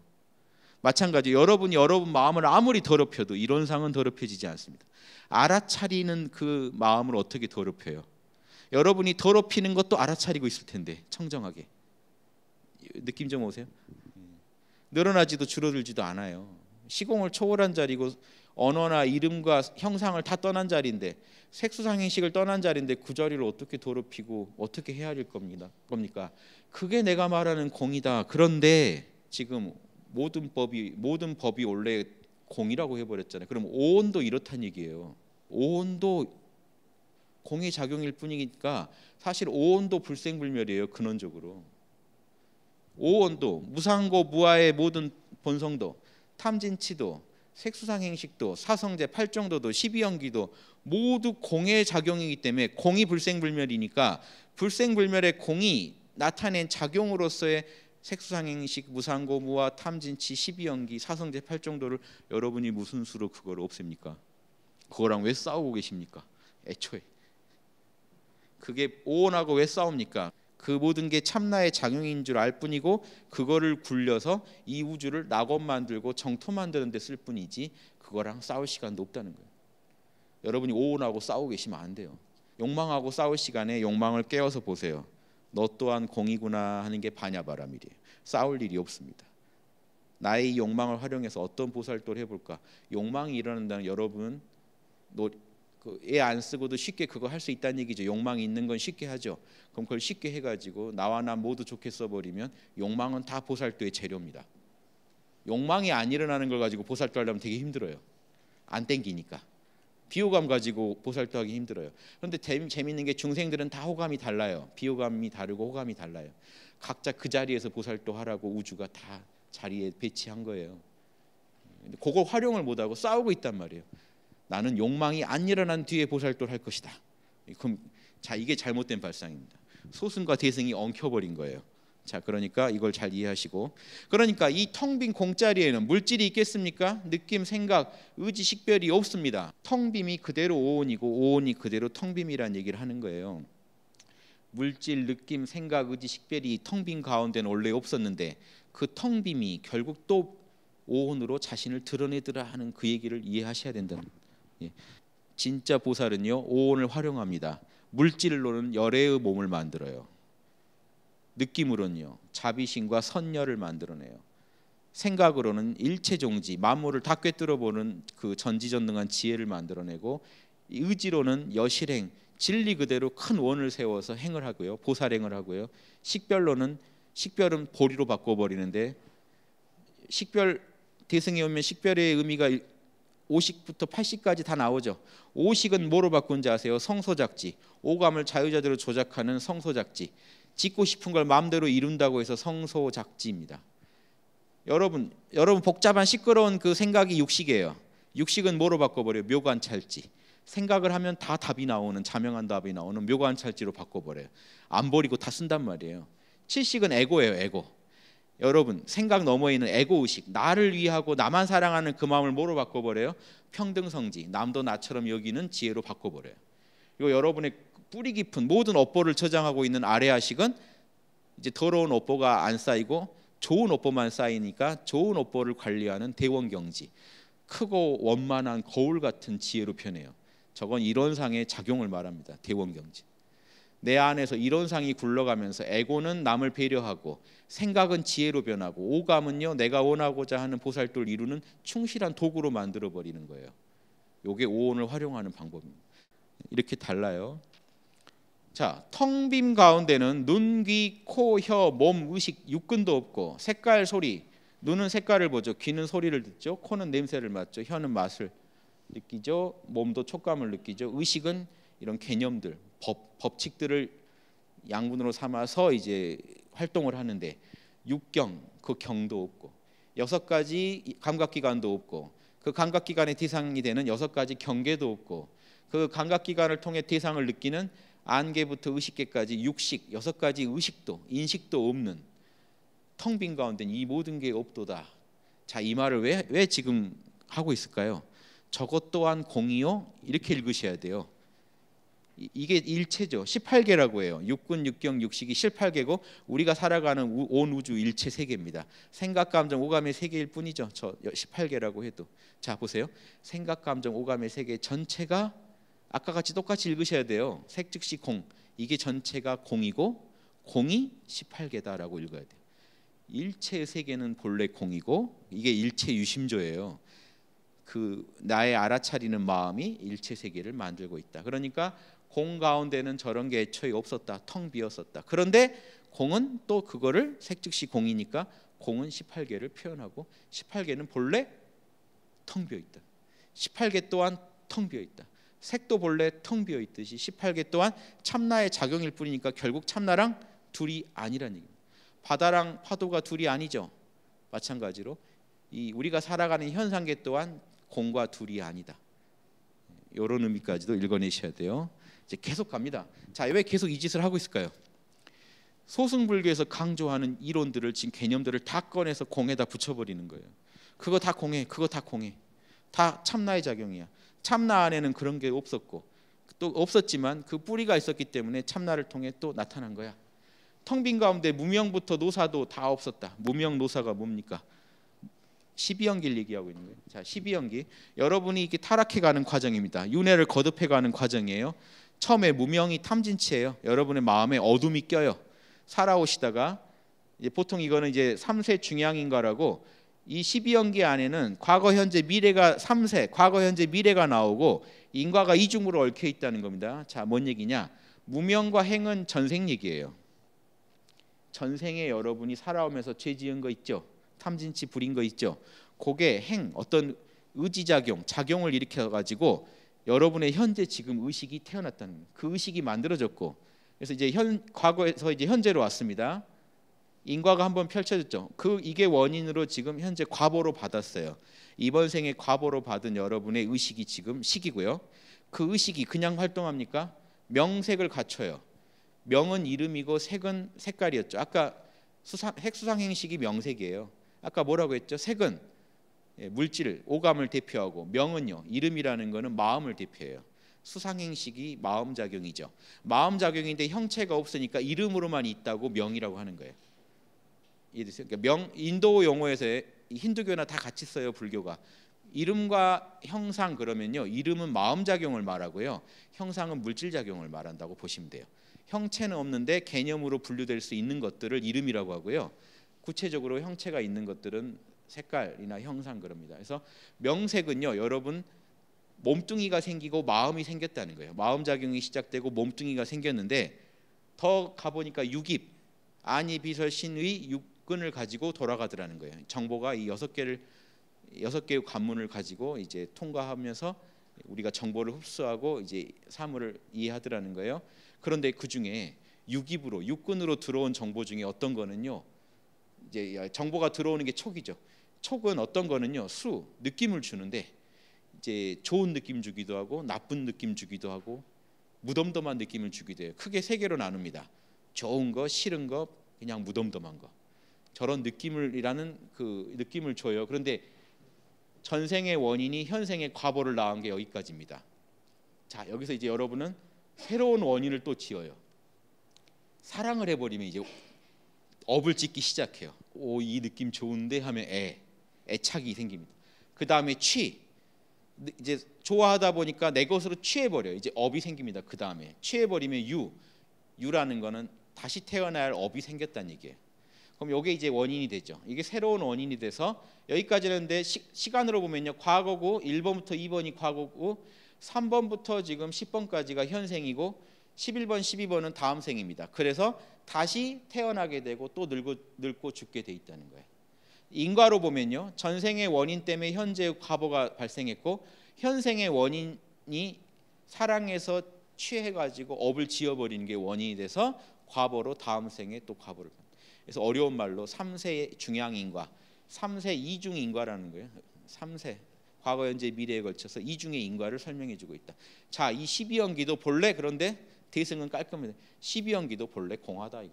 마찬가지 여러분이 여러분 마음을 아무리 더럽혀도 이론상은 더럽혀지지 않습니다. 알아차리는 그 마음을 어떻게 더럽혀요? 여러분이 더럽히는 것도 알아차리고 있을 텐데 청정하게 느낌 좀 오세요? 음. 늘어나지도 줄어들지도 않아요. 시공을 초월한 자리고 언어나 이름과 형상을 다 떠난 자리인데 색수상행식을 떠난 자리인데 그 자리를 어떻게 더럽히고 어떻게 헤아릴 겁니다. 겁니까? 그게 내가 말하는 공이다. 그런데 지금 모든 법이 모든 법이 원래 공이라고 해버렸잖아요. 그럼 오온도 이렇단 얘기예요. 오온도 공의 작용일 뿐이니까 사실 오온도 불생불멸이에요. 근원적으로 오온도 무상고 무아의 모든 본성도 탐진치도 색수상행식도 사성제 팔정도도 12연기도 모두 공의 작용이기 때문에 공이 불생불멸이니까 불생불멸의 공이 나타낸 작용으로서의 색수상행식, 무상고무와 탐진치, 12연기, 사성제 팔정도를 여러분이 무슨 수로 그걸 없앱니까? 그거랑 왜 싸우고 계십니까? 애초에 그게 오원하고왜 싸웁니까? 그 모든 게 참나의 작용인 줄 알 뿐이고 그거를 굴려서 이 우주를 낙원 만들고 정토 만드는 데 쓸 뿐이지 그거랑 싸울 시간도 없다는 거예요. 여러분이 오온하고 싸우고 계시면 안 돼요. 욕망하고 싸울 시간에 욕망을 깨워서 보세요. 너 또한 공이구나 하는 게반야바람이에요 싸울 일이 없습니다. 나의 욕망을 활용해서 어떤 보살도를 해볼까? 욕망이 일어난다는 여러분 그애안 쓰고도 쉽게 그거 할 수 있다는 얘기죠. 욕망이 있는 건 쉽게 하죠. 그럼 그걸 쉽게 해가지고 나와 나 모두 좋게 써버리면 욕망은 다 보살도의 재료입니다. 욕망이 안 일어나는 걸 가지고 보살도 하려면 되게 힘들어요. 안 땡기니까. 비호감 가지고 보살도 하기 힘들어요. 그런데 재미있는게 중생들은 다 호감이 달라요. 비호감이 다르고 호감이 달라요. 각자 그 자리에서 보살도 하라고 우주가 다 자리에 배치한 거예요. 그걸 활용을 못하고 싸우고 있단 말이에요. 나는 욕망이 안 일어난 뒤에 보살도를 할 것이다. 그럼 자 이게 잘못된 발상입니다. 소승과 대승이 엉켜버린 거예요. 자 그러니까 이걸 잘 이해하시고 그러니까 이텅빈 공짜리에는 물질이 있겠습니까? 느낌, 생각, 의지, 식별이 없습니다. 텅 빔이 그대로 오온이고 오온이 그대로 텅 빔이라는 얘기를 하는 거예요. 물질, 느낌, 생각, 의지, 식별이 텅빈 가운데는 원래 없었는데 그텅 빔이 결국 또 오온으로 자신을 드러내더라 하는 그 얘기를 이해하셔야 된다는 거예요. 예. 진짜 보살은요 오온을 활용합니다. 물질로는 열애의 몸을 만들어요. 느낌으로는요 자비심과 선녀를 만들어내요. 생각으로는 일체종지 만물을 다 꿰뚫어 보는 그 전지전능한 지혜를 만들어내고 의지로는 여실행 진리 그대로 큰 원을 세워서 행을 하고요 보살행을 하고요 식별로는 식별은 보리로 바꿔 버리는데 식별 대승에 오면 식별의 의미가 5 0부터8 0까지다 나오죠. 5 0은 뭐로 바꾼지 아세요? 성소작지. 오감을 자유자재로 조작하는 성소작지. 짓고 싶은 걸 마음대로 이룬다고 해서 성소작지입니다. 여러분, 여러분 복잡한 시끄러운 그 생각이 육식이에요. 육식은 뭐로 바꿔버려요? 묘관찰지. 생각을 하면 다 답이 나오는 자명한 답이 나오는 묘관찰지로 바꿔버려요. 안 버리고 다 쓴단 말이에요. 칠식은 에고예요, 에고. 여러분 생각 너머에 있는 에고의식 나를 위하고 나만 사랑하는 그 마음을 뭐로 바꿔버려요? 평등성지 남도 나처럼 여기는 지혜로 바꿔버려요 그리고 여러분의 뿌리 깊은 모든 업보를 저장하고 있는 아래아식은 이제 더러운 업보가 안 쌓이고 좋은 업보만 쌓이니까 좋은 업보를 관리하는 대원경지 크고 원만한 거울 같은 지혜로 변해요 저건 이론상의 작용을 말합니다 대원경지 내 안에서 이론상이 굴러가면서 에고는 남을 배려하고 생각은 지혜로 변하고 오감은요 내가 원하고자 하는 보살도를 이루는 충실한 도구로 만들어 버리는 거예요. 요게 오온을 활용하는 방법입니다. 이렇게 달라요. 자, 텅빔 가운데는 눈, 귀, 코, 혀, 몸, 의식, 육근도 없고 색깔, 소리. 눈은 색깔을 보죠. 귀는 소리를 듣죠. 코는 냄새를 맡죠. 혀는 맛을 느끼죠. 몸도 촉감을 느끼죠. 의식은 이런 개념들, 법, 법칙들을 양분으로 삼아서 이제 활동을 하는데 육경 그 경도 없고 여섯 가지 감각기관도 없고 그 감각기관의 대상이 되는 여섯 가지 경계도 없고 그 감각기관을 통해 대상을 느끼는 안개부터 의식계까지 육식 여섯 가지 의식도 인식도 없는 텅 빈 가운데 이 모든 게 없도다. 자이 말을 왜왜 지금 하고 있을까요? 저것 또한 공이요 이렇게 읽으셔야 돼요. 이게 일체죠. 18개라고 해요. 육군, 육경, 육식이 18개고 우리가 살아가는 우, 온 우주 일체 세계입니다. 생각, 감정, 오감의 세계일 뿐이죠. 저 18개라고 해도. 자, 보세요. 생각, 감정, 오감의 세계 전체가 아까 같이 똑같이 읽으셔야 돼요. 색즉시 공. 이게 전체가 공이고 공이 18개다라고 읽어야 돼요. 일체의 세계는 본래 공이고 이게 일체 유심조예요. 그 나의 알아차리는 마음이 일체 세계를 만들고 있다. 그러니까 공 가운데는 저런 게 애초에 없었다. 텅 비었었다. 그런데 공은 또 그거를 색즉시 공이니까 공은 18개를 표현하고 18개는 본래 텅 비어 있다. 18개 또한 텅 비어 있다. 색도 본래 텅 비어 있듯이 18개 또한 참나의 작용일 뿐이니까 결국 참나랑 둘이 아니라는 얘기입니다. 바다랑 파도가 둘이 아니죠. 마찬가지로 이 우리가 살아가는 현상계 또한 공과 둘이 아니다. 이런 의미까지도 읽어내셔야 돼요. 이제 계속 갑니다. 자, 왜 계속 이 짓을 하고 있을까요? 소승불교에서 강조하는 이론들을 지금 개념들을 다 꺼내서 공에다 붙여버리는 거예요. 그거 다 공해, 그거 다 공해. 다 참나의 작용이야. 참나 안에는 그런 게 없었고 또 없었지만 그 뿌리가 있었기 때문에 참나를 통해 또 나타난 거야. 텅 빈 가운데 무명부터 노사도 다 없었다. 무명 노사가 뭡니까? 12연기를 얘기하고 있는 거예요. 자, 12연기. 여러분이 이렇게 타락해 가는 과정입니다. 윤회를 거듭해 가는 과정이에요. 처음에 무명이 탐진치예요. 여러분의 마음에 어둠이 껴요. 살아오시다가 이제 보통 이거는 이제 3세 중양인가라고 이 12연기 안에는 과거, 현재, 미래가 3세, 과거, 현재, 미래가 나오고 인과가 이중으로 얽혀 있다는 겁니다. 자, 뭔 얘기냐? 무명과 행은 전생 얘기예요. 전생에 여러분이 살아오면서 죄 지은 거 있죠. 탐진치 부린 거 있죠. 그게 행 어떤 의지작용, 작용을 일으켜 가지고 여러분의 현재 지금 의식이 태어났다는 거예요. 그 의식이 만들어졌고 그래서 이제 현 과거에서 이제 현재로 왔습니다. 인과가 한번 펼쳐졌죠. 그 이게 원인으로 지금 현재 과보로 받았어요. 이번 생에 과보로 받은 여러분의 의식이 지금 식이고요. 그 의식이 그냥 활동합니까? 명색을 갖춰요. 명은 이름이고 색은 색깔이었죠. 아까 수상, 핵수상행식이 명색이에요. 아까 뭐라고 했죠? 색은 예, 물질, 오감을 대표하고 명은요, 이름이라는 것은 마음을 대표해요. 수상행식이 마음작용이죠. 마음작용인데 형체가 없으니까 이름으로만 있다고 명이라고 하는 거예요. 이해되세요? 그러니까 명, 인도 용어에서 힌두교나 다 같이 써요, 불교가. 이름과 형상 그러면요. 이름은 마음작용을 말하고요. 형상은 물질작용을 말한다고 보시면 돼요. 형체는 없는데 개념으로 분류될 수 있는 것들을 이름이라고 하고요. 구체적으로 형체가 있는 것들은 색깔이나 형상 그럽니다. 그래서 명색은요, 여러분 몸뚱이가 생기고 마음이 생겼다는 거예요. 마음 작용이 시작되고 몸뚱이가 생겼는데 더 가보니까 육입 안이 비설신의 육근을 가지고 돌아가더라는 거예요. 정보가 이 여섯 개를 여섯 개의 관문을 가지고 이제 통과하면서 우리가 정보를 흡수하고 이제 사물을 이해하더라는 거예요. 그런데 그 중에 육입으로 육근으로 들어온 정보 중에 어떤 거는요. 이제 정보가 들어오는 게 촉이죠. 촉은 어떤 거는요 수 느낌을 주는데 이제 좋은 느낌 주기도 하고 나쁜 느낌 주기도 하고 무덤덤한 느낌을 주기도 해요. 크게 세 개로 나눕니다. 좋은 거, 싫은 거, 그냥 무덤덤한 거. 저런 느낌을이라는 그 느낌을 줘요. 그런데 전생의 원인이 현생의 과보를 낳은 게 여기까지입니다. 자, 여기서 이제 여러분은 새로운 원인을 또 지어요. 사랑을 해버리면 이제 업을 짓기 시작해요. 오, 이 느낌 좋은데 하면 애. 애착이 생깁니다. 그 다음에 취 네, 이제 좋아하다 보니까 내 것으로 취해버려 이제 업이 생깁니다. 그 다음에 취해버리면 유 유라는 거는 다시 태어날 업이 생겼다는 얘기예요. 그럼 이게 이제 원인이 되죠. 이게 새로운 원인이 돼서 여기까지는데 시간으로 보면요. 과거고 1번부터 2번이 과거고 3번부터 지금 10번까지가 현생이고 11번, 12번은 다음 생입니다. 그래서 다시 태어나게 되고 또 늙고, 늙고 죽게 돼 있다는 거예요. 인과로 보면요. 전생의 원인 때문에 현재의 과보가 발생했고 현생의 원인이 사랑에서 취해 가지고 업을 지어 버리는 게 원인이 돼서 과보로 다음 생에 또 과보를 그래서 어려운 말로 삼세의중양 인과, 삼세 이중 인과라는 거예요. 삼세 과거, 현재, 미래에 걸쳐서 이중의 인과를 설명해 주고 있다. 자, 이십이연기도 본래 그런데 대승은 깔끔해. 십이연기도 본래 공하다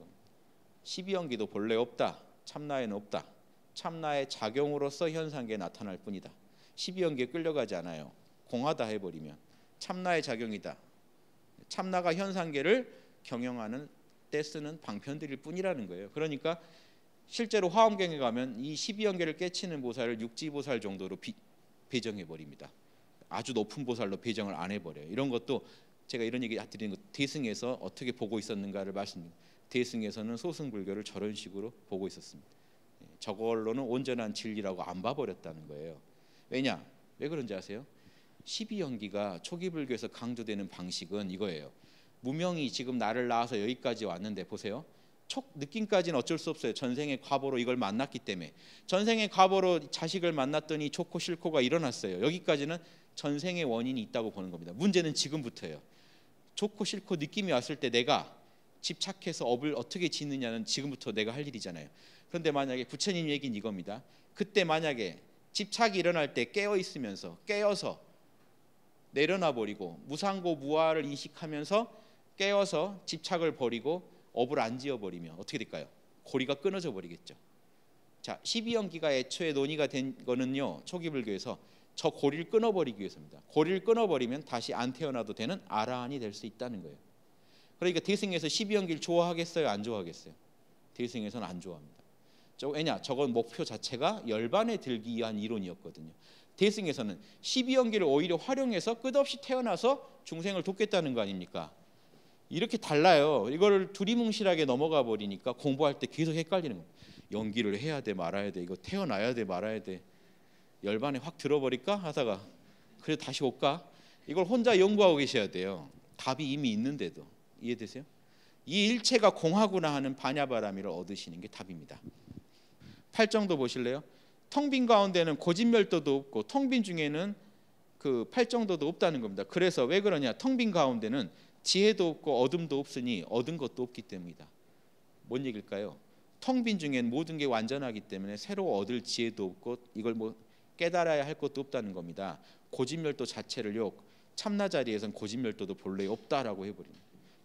이겁십이연기도 본래 없다. 참나에는 없다. 참나의 작용으로서 현상계에 나타날 뿐이다. 12연계 끌려가지 않아요. 공하다 해버리면 참나의 작용이다. 참나가 현상계를 경영하는 때 쓰는 방편들일 뿐이라는 거예요. 그러니까 실제로 화엄경에 가면 이 12연계를 깨치는 보살을 육지보살 정도로 비, 배정해버립니다. 아주 높은 보살로 배정을 안 해버려요. 이런 것도 제가 이런 얘기 드리는 거 대승에서 어떻게 보고 있었는가를 말씀 대승에서는 소승불교를 저런 식으로 보고 있었습니다. 저걸로는 온전한 진리라고 안 봐버렸다는 거예요. 왜냐? 왜 그런지 아세요? 12연기가 초기 불교에서 강조되는 방식은 이거예요. 무명이 지금 나를 낳아서 여기까지 왔는데 보세요. 촉 느낌까지는 어쩔 수 없어요. 전생의 과보로 이걸 만났기 때문에 전생의 과보로 자식을 만났더니 좋고 싫고가 일어났어요. 여기까지는 전생의 원인이 있다고 보는 겁니다. 문제는 지금부터예요. 좋고 싫고 느낌이 왔을 때 내가 집착해서 업을 어떻게 짓느냐는 지금부터 내가 할 일이잖아요. 그런데 만약에 부처님 얘기는 이겁니다. 그때 만약에 집착이 일어날 때 깨어 있으면서 깨어서 내려놔 버리고 무상고 무아를 인식하면서 깨어서 집착을 버리고 업을 안 지어 버리면 어떻게 될까요? 고리가 끊어져 버리겠죠. 자, 12연기가 애초에 논의가 된 거는요. 초기 불교에서 저 고리를 끊어 버리기 위해서입니다. 고리를 끊어 버리면 다시 안 태어나도 되는 아라한이 될 수 있다는 거예요. 그러니까 대승에서 12연기를 좋아하겠어요, 안 좋아하겠어요? 대승에서는 안 좋아합니다. 저 왜냐? 저건 목표 자체가 열반에 들기 위한 이론이었거든요. 대승에서는 12연기를 오히려 활용해서 끝없이 태어나서 중생을 돕겠다는 거 아닙니까? 이렇게 달라요. 이거 두리뭉실하게 넘어가 버리니까 공부할 때 계속 헷갈리는 거예요. 연기를 해야 돼 말아야 돼 이거 태어나야 돼 말아야 돼 열반에 확 들어버릴까 하다가 그래 다시 올까 이걸 혼자 연구하고 계셔야 돼요. 답이 이미 있는데도 이해되세요? 이 일체가 공하구나 하는 반야바람이를 얻으시는 게 답입니다. 8장도 보실래요? 텅빈 가운데는 고진멸도도 없고 텅빈 중에는 그 8정도도 없다는 겁니다. 그래서 왜 그러냐? 텅빈 가운데는 지혜도 없고 어둠도 없으니 얻은 것도 없기 때문이다. 뭔 얘길까요? 텅빈 중엔 모든 게 완전하기 때문에 새로 얻을 지혜도 없고 이걸 뭐 깨달아야 할 것도 없다는 겁니다. 고진멸도 자체를요. 참나 자리에선 고진멸도도 본래 없다라고 해버립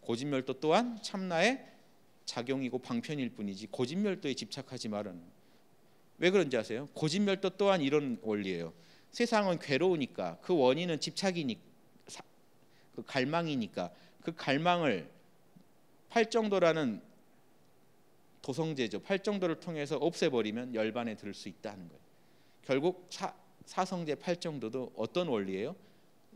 고진멸도 또한 참나의 작용이고 방편일 뿐이지 고진멸도에 집착하지 말라는 왜 그런지 아세요? 고집멸도 또한 이런 원리예요. 세상은 괴로우니까 그 원인은 집착이니 그 갈망이니까 그 갈망을 팔 정도라는 도성제죠. 팔 정도를 통해서 없애버리면 열반에 들 수 있다는 거예요. 결국 사, 사성제 팔 정도도 어떤 원리예요?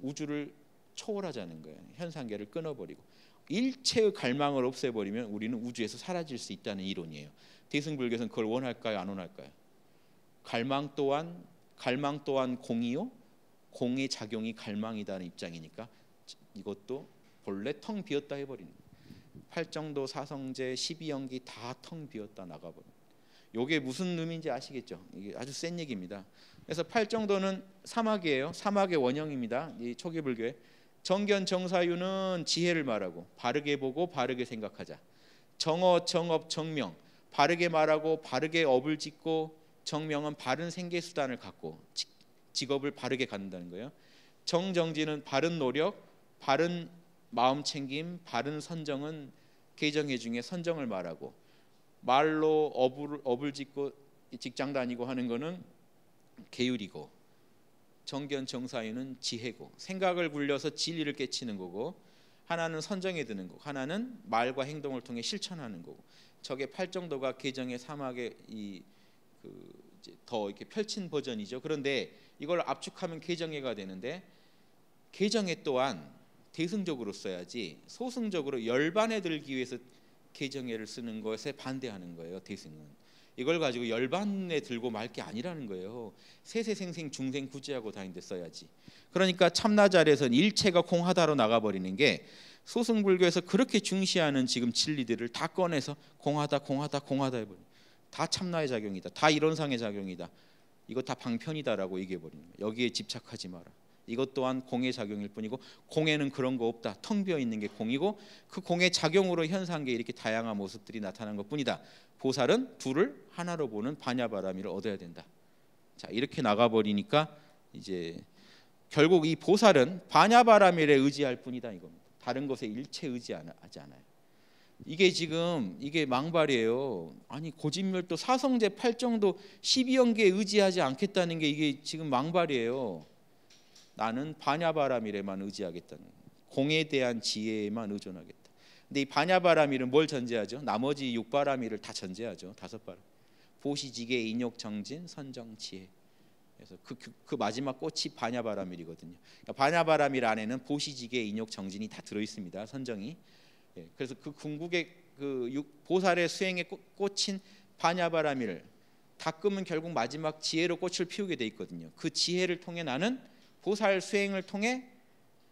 우주를 초월하자는 거예요. 현상계를 끊어버리고 일체의 갈망을 없애버리면 우리는 우주에서 사라질 수 있다는 이론이에요. 대승불교에서는 그걸 원할까요? 안 원할까요? 갈망 또한 갈망 또한 공이요 공의 작용이 갈망이다는 입장이니까 이것도 본래 텅 비었다 해버리는 팔정도 사성제 12연기 다 텅 비었다 나가버린 요게 무슨 의미인지 아시겠죠 이게 아주 센 얘기입니다 그래서 팔정도는 사막이에요 사막의 원형입니다 이 초기불교에 정견 정사유는 지혜를 말하고 바르게 보고 바르게 생각하자 정어 정업 정명 바르게 말하고 바르게 업을 짓고 정명은 바른 생계 수단을 갖고 직업을 바르게 갖는다는 거예요. 정정지는 바른 노력, 바른 마음 챙김, 바른 선정은 개정의 중에 선정을 말하고 말로 업을 업을 짓고 직장 다니고 하는 거는 계율이고 정견 정사에는 지혜고 생각을 굴려서 진리를 깨치는 거고 하나는 선정에 드는 거 하나는 말과 행동을 통해 실천하는 거고 적의 팔정도가 계정의 사막의 이 그더 이렇게 펼친 버전이죠. 그런데 이걸 압축하면 개정해가 되는데 개정해 또한 대승적으로 써야지 소승적으로 열반에 들기 위해서 개정해를 쓰는 것에 반대하는 거예요. 대승은 이걸 가지고 열반에 들고 말게 아니라는 거예요. 세세생생 중생 구제하고 다닌데 써야지. 그러니까 참나자리에서 일체가 공하다로 나가버리는 게 소승불교에서 그렇게 중시하는 지금 진리들을 다 꺼내서 공하다 공하다 공하다 해버려. 다 참나의 작용이다. 다 이론상의 작용이다. 이거 다 방편이다라고 얘기해 버리는 거예 여기에 집착하지 마라. 이것 또한 공의 작용일 뿐이고 공에는 그런 거 없다. 텅 비어 있는 게 공이고 그 공의 작용으로 현상계 이렇게 다양한 모습들이 나타난 것뿐이다. 보살은 둘을 하나로 보는 반야바람이를 얻어야 된다. 자, 이렇게 나가 버리니까 이제 결국 이 보살은 반야바람일에 의지할 뿐이다 이겁니다. 다른 것에 일체 의지하지 않아요. 이게 지금 이게 망발이에요. 아니 고진멸도 사성제 8정도 12연계에 의지하지 않겠다는 게 이게 지금 망발이에요. 나는 반야바람일에만 의지하겠다는 공에 대한 지혜에만 의존하겠다. 근데 이 반야바람일은 뭘 전제하죠? 나머지 육바람일을 다 전제하죠. 다섯 바람. 보시지계 인욕 정진 선정 지혜. 그래서 그, 그, 그 마지막 꽃이 반야바람일이거든요. 그러니까 반야바람일 안에는 보시지계 인욕 정진이 다 들어 있습니다. 선정이. 예, 그래서 그 궁극의 그 보살의 수행에 꽂힌 바냐바라밀 닦으면 결국 마지막 지혜로 꽃을 피우게 돼 있거든요. 그 지혜를 통해 나는 보살 수행을 통해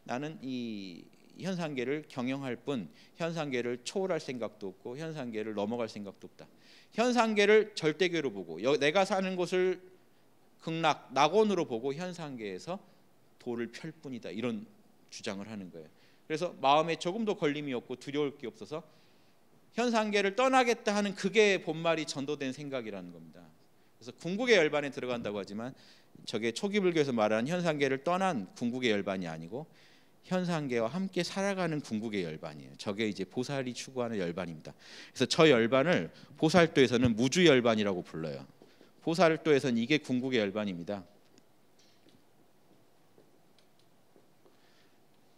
나는 이 현상계를 경영할 뿐 현상계를 초월할 생각도 없고 현상계를 넘어갈 생각도 없다. 현상계를 절대계로 보고 내가 사는 곳을 극락 낙원으로 보고 현상계에서 도를 펼 뿐이다. 이런 주장을 하는 거예요. 그래서 마음에 조금도 걸림이 없고 두려울 게 없어서 현상계를 떠나겠다 하는 그게 본말이 전도된 생각이라는 겁니다. 그래서 궁극의 열반에 들어간다고 하지만 저게 초기 불교에서 말하는 현상계를 떠난 궁극의 열반이 아니고 현상계와 함께 살아가는 궁극의 열반이에요. 저게 이제 보살이 추구하는 열반입니다. 그래서 저 열반을 보살도에서는 무주 열반이라고 불러요. 보살도에서는 이게 궁극의 열반입니다.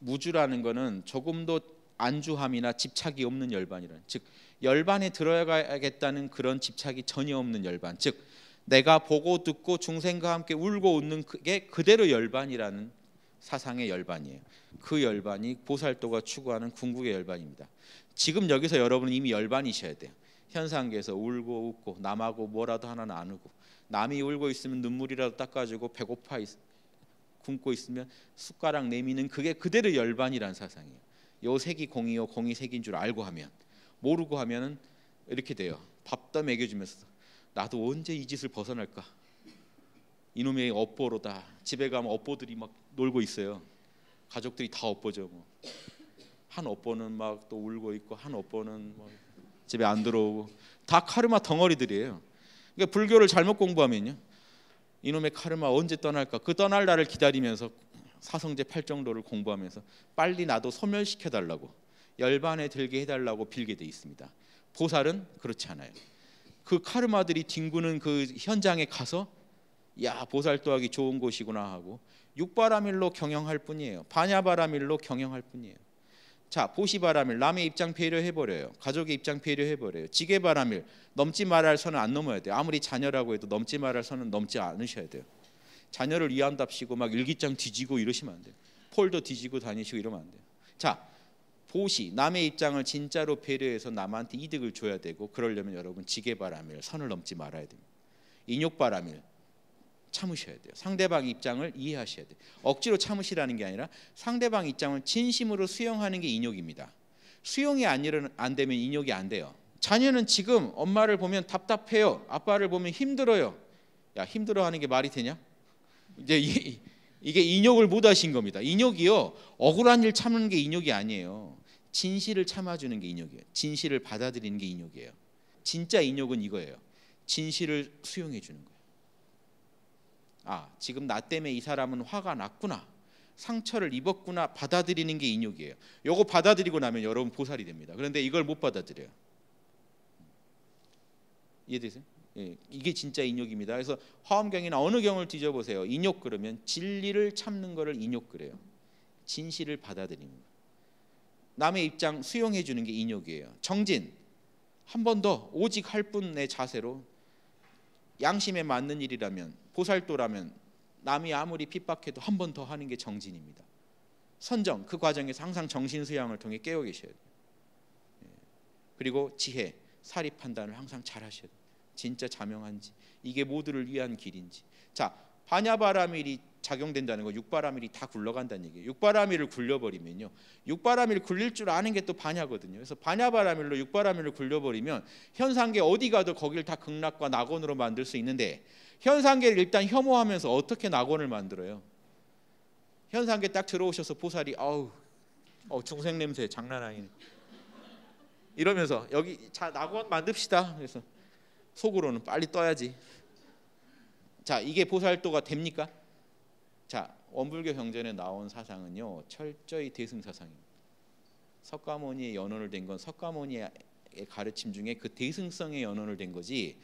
무주라는 것은 조금도 안주함이나 집착이 없는 열반이란 즉 열반에 들어가야겠다는 그런 집착이 전혀 없는 열반 즉 내가 보고 듣고 중생과 함께 울고 웃는 게 그대로 열반이라는 사상의 열반이에요. 그 열반이 보살도가 추구하는 궁극의 열반입니다. 지금 여기서 여러분은 이미 열반이셔야 돼요. 현상계에서 울고 웃고 남하고 뭐라도 하나 나누고 남이 울고 있으면 눈물이라도 닦아주고 배고파 있, 굶고 있으면 숟가락 내미는 그게 그대로 열반이란 사상이에요. 요 색이 공이요 공이 색인 줄 알고 하면 모르고 하면은 이렇게 돼요. 밥도 먹여주면서 나도 언제 이 짓을 벗어날까? 이놈의 업보로다. 집에 가면 업보들이 막 놀고 있어요. 가족들이 다 업보죠. 뭐. 한 업보는 막 또 울고 있고 한 업보는 뭐 집에 안 들어오고 다 카르마 덩어리들이에요. 그러니까 불교를 잘못 공부하면요. 이놈의 카르마 언제 떠날까? 그 떠날 날을 기다리면서 사성제 8정도를 공부하면서 빨리 나도 소멸시켜 달라고 열반에 들게 해달라고 빌게 돼 있습니다. 보살은 그렇지 않아요. 그 카르마들이 뒹구는 그 현장에 가서 야 보살 도하기 좋은 곳이구나 하고 육바라밀로 경영할 뿐이에요. 반야바라밀로 경영할 뿐이에요. 자 보시바람일 남의 입장 배려 해버려요. 가족의 입장 배려 해버려요. 지게바람일 넘지 말아야 선은 안 넘어야 돼요. 아무리 자녀라고 해도 넘지 말아야 선은 넘지 않으셔야 돼요. 자녀를 위한답시고 막 일기장 뒤지고 이러시면 안 돼요. 폴더 뒤지고 다니시고 이러면 안 돼요. 자 보시 남의 입장을 진짜로 배려해서 남한테 이득을 줘야 되고 그러려면 여러분 지게바람일 선을 넘지 말아야 됩니다. 인욕바람일 참으셔야 돼요. 상대방 입장을 이해하셔야 돼요. 억지로 참으시라는 게 아니라 상대방 입장을 진심으로 수용하는 게 인욕입니다. 수용이 안, 되면 인욕이 안 돼요. 자녀는 지금 엄마를 보면 답답해요. 아빠를 보면 힘들어요. 야 힘들어하는 게 말이 되냐? 이제 이, 이게 인욕을 못 하신 겁니다. 인욕이요 억울한 일 참는 게 인욕이 아니에요. 진실을 참아주는 게 인욕이에요. 진실을 받아들이는 게 인욕이에요. 진짜 인욕은 이거예요. 진실을 수용해 주는 거예요. 아 지금 나 때문에 이 사람은 화가 났구나 상처를 입었구나 받아들이는 게 인욕이에요. 요거 받아들이고 나면 여러분 보살이 됩니다. 그런데 이걸 못 받아들여요. 이해되세요? 예, 이게 진짜 인욕입니다. 그래서 화엄경이나 어느 경을 뒤져보세요. 인욕 그러면 진리를 참는 것을 인욕 그래요. 진실을 받아들이는 거. 남의 입장 수용해 주는 게 인욕이에요. 정진 한 번 더 오직 할 뿐의 자세로 양심에 맞는 일이라면 보살도라면 남이 아무리 핍박해도 한 번 더 하는 게 정진입니다. 선정 그 과정에서 항상 정신 수양을 통해 깨어 계셔야 돼요. 예. 그리고 지혜 사리 판단을 항상 잘 하셔야 돼요. 진짜 자명한지 이게 모두를 위한 길인지 자 반야바람밀이 작용된다는 거 육바라밀이 다 굴러간다는 얘기예요. 육바라밀을 굴려버리면요. 육바라밀 굴릴 줄 아는 게 또 반야거든요. 그래서 반야바라밀로 육바라밀을 굴려버리면 현상계 어디 가도 거길 다 극락과 낙원으로 만들 수 있는데 현상계를 일단 혐오하면서 어떻게 낙원을 만들어요? 현상계 딱 들어오셔서 보살이 아우 어, 중생 냄새 장난 아니네. 이러면서 여기 자 낙원 만듭시다. 그래서 속으로는 빨리 떠야지. 자, 이게 보살도가 됩니까? 자, 원불교 경전에 나온 사상은요. 철저히 대승 사상입니다. 석가모니의 연원을 된 건 석가모니의 가르침 중에 그 대승성의 연원을 된 거지.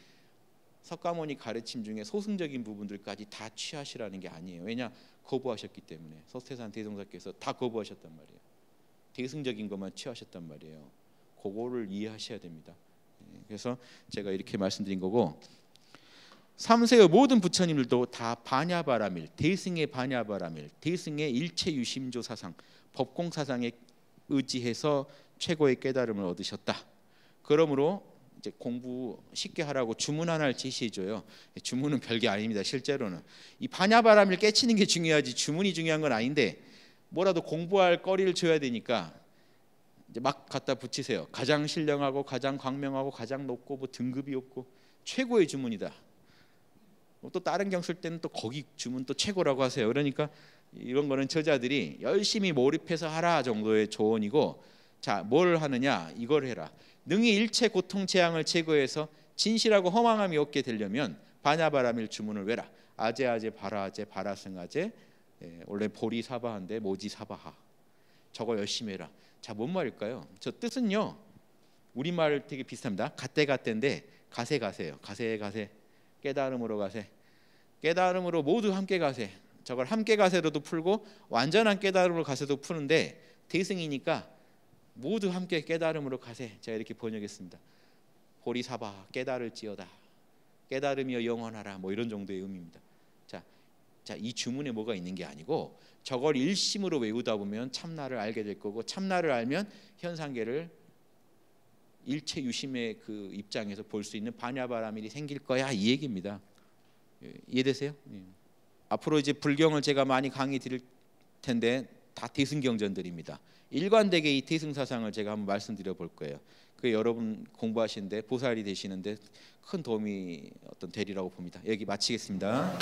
석가모니 가르침 중에 소승적인 부분들까지 다 취하시라는 게 아니에요. 왜냐? 거부하셨기 때문에. 서태산 대종사께서 다 거부하셨단 말이에요. 대승적인 것만 취하셨단 말이에요. 그거를 이해하셔야 됩니다. 예, 그래서 제가 이렇게 말씀드린 거고 삼세의 모든 부처님들도 다 반야바라밀, 대승의 반야바라밀, 대승의 일체 유심조 사상, 법공 사상에 의지해서 최고의 깨달음을 얻으셨다. 그러므로 이제 공부 쉽게 하라고 주문 하나를 제시해 줘요. 주문은 별게 아닙니다. 실제로는 이 반야바람을 깨치는 게 중요하지 주문이 중요한 건 아닌데 뭐라도 공부할 거리를 줘야 되니까 이제 막 갖다 붙이세요. 가장 신령하고 가장 광명하고 가장 높고 뭐 등급이 없고 최고의 주문이다. 또 다른 경술 때는 또 거기 주문 또 최고라고 하세요. 그러니까 이런 거는 저자들이 열심히 몰입해서 하라 정도의 조언이고 자, 뭘 하느냐? 이걸 해라. 능히 일체 고통 재앙을 제거해서 진실하고 허망함이 없게 되려면 바냐바람일 주문을 외라. 아제아제 바라아제 바라승아제 예, 원래 보리 사바한데 모지 사바하. 저거 열심히 해라. 자, 뭔 말일까요? 저 뜻은요. 우리말 되게 비슷합니다. 갓대 갓대인데 가세 가세요. 가세 가세. 깨달음으로 가세. 깨달음으로 모두 함께 가세. 저걸 함께 가세로도 풀고 완전한 깨달음으로 가세도 푸는데 대승이니까 모두 함께 깨달음으로 가세. 제가 이렇게 번역했습니다. 보리사바 깨달을지어다. 깨달음이여 영원하라. 뭐 이런 정도의 의미입니다. 자, 자, 이 주문에 뭐가 있는 게 아니고 저걸 일심으로 외우다 보면 참나를 알게 될 거고 참나를 알면 현상계를 일체 유심의 그 입장에서 볼 수 있는 반야바라밀이 생길 거야 이 얘기입니다. 예, 이해되세요? 예. 앞으로 이제 불경을 제가 많이 강의 드릴 텐데 다 대승경전들입니다. 일관되게 이 대승 사상을 제가 한번 말씀드려 볼 거예요. 그 여러분 공부하시는데 보살이 되시는데 큰 도움이 어떤 되리라고 봅니다. 여기 마치겠습니다.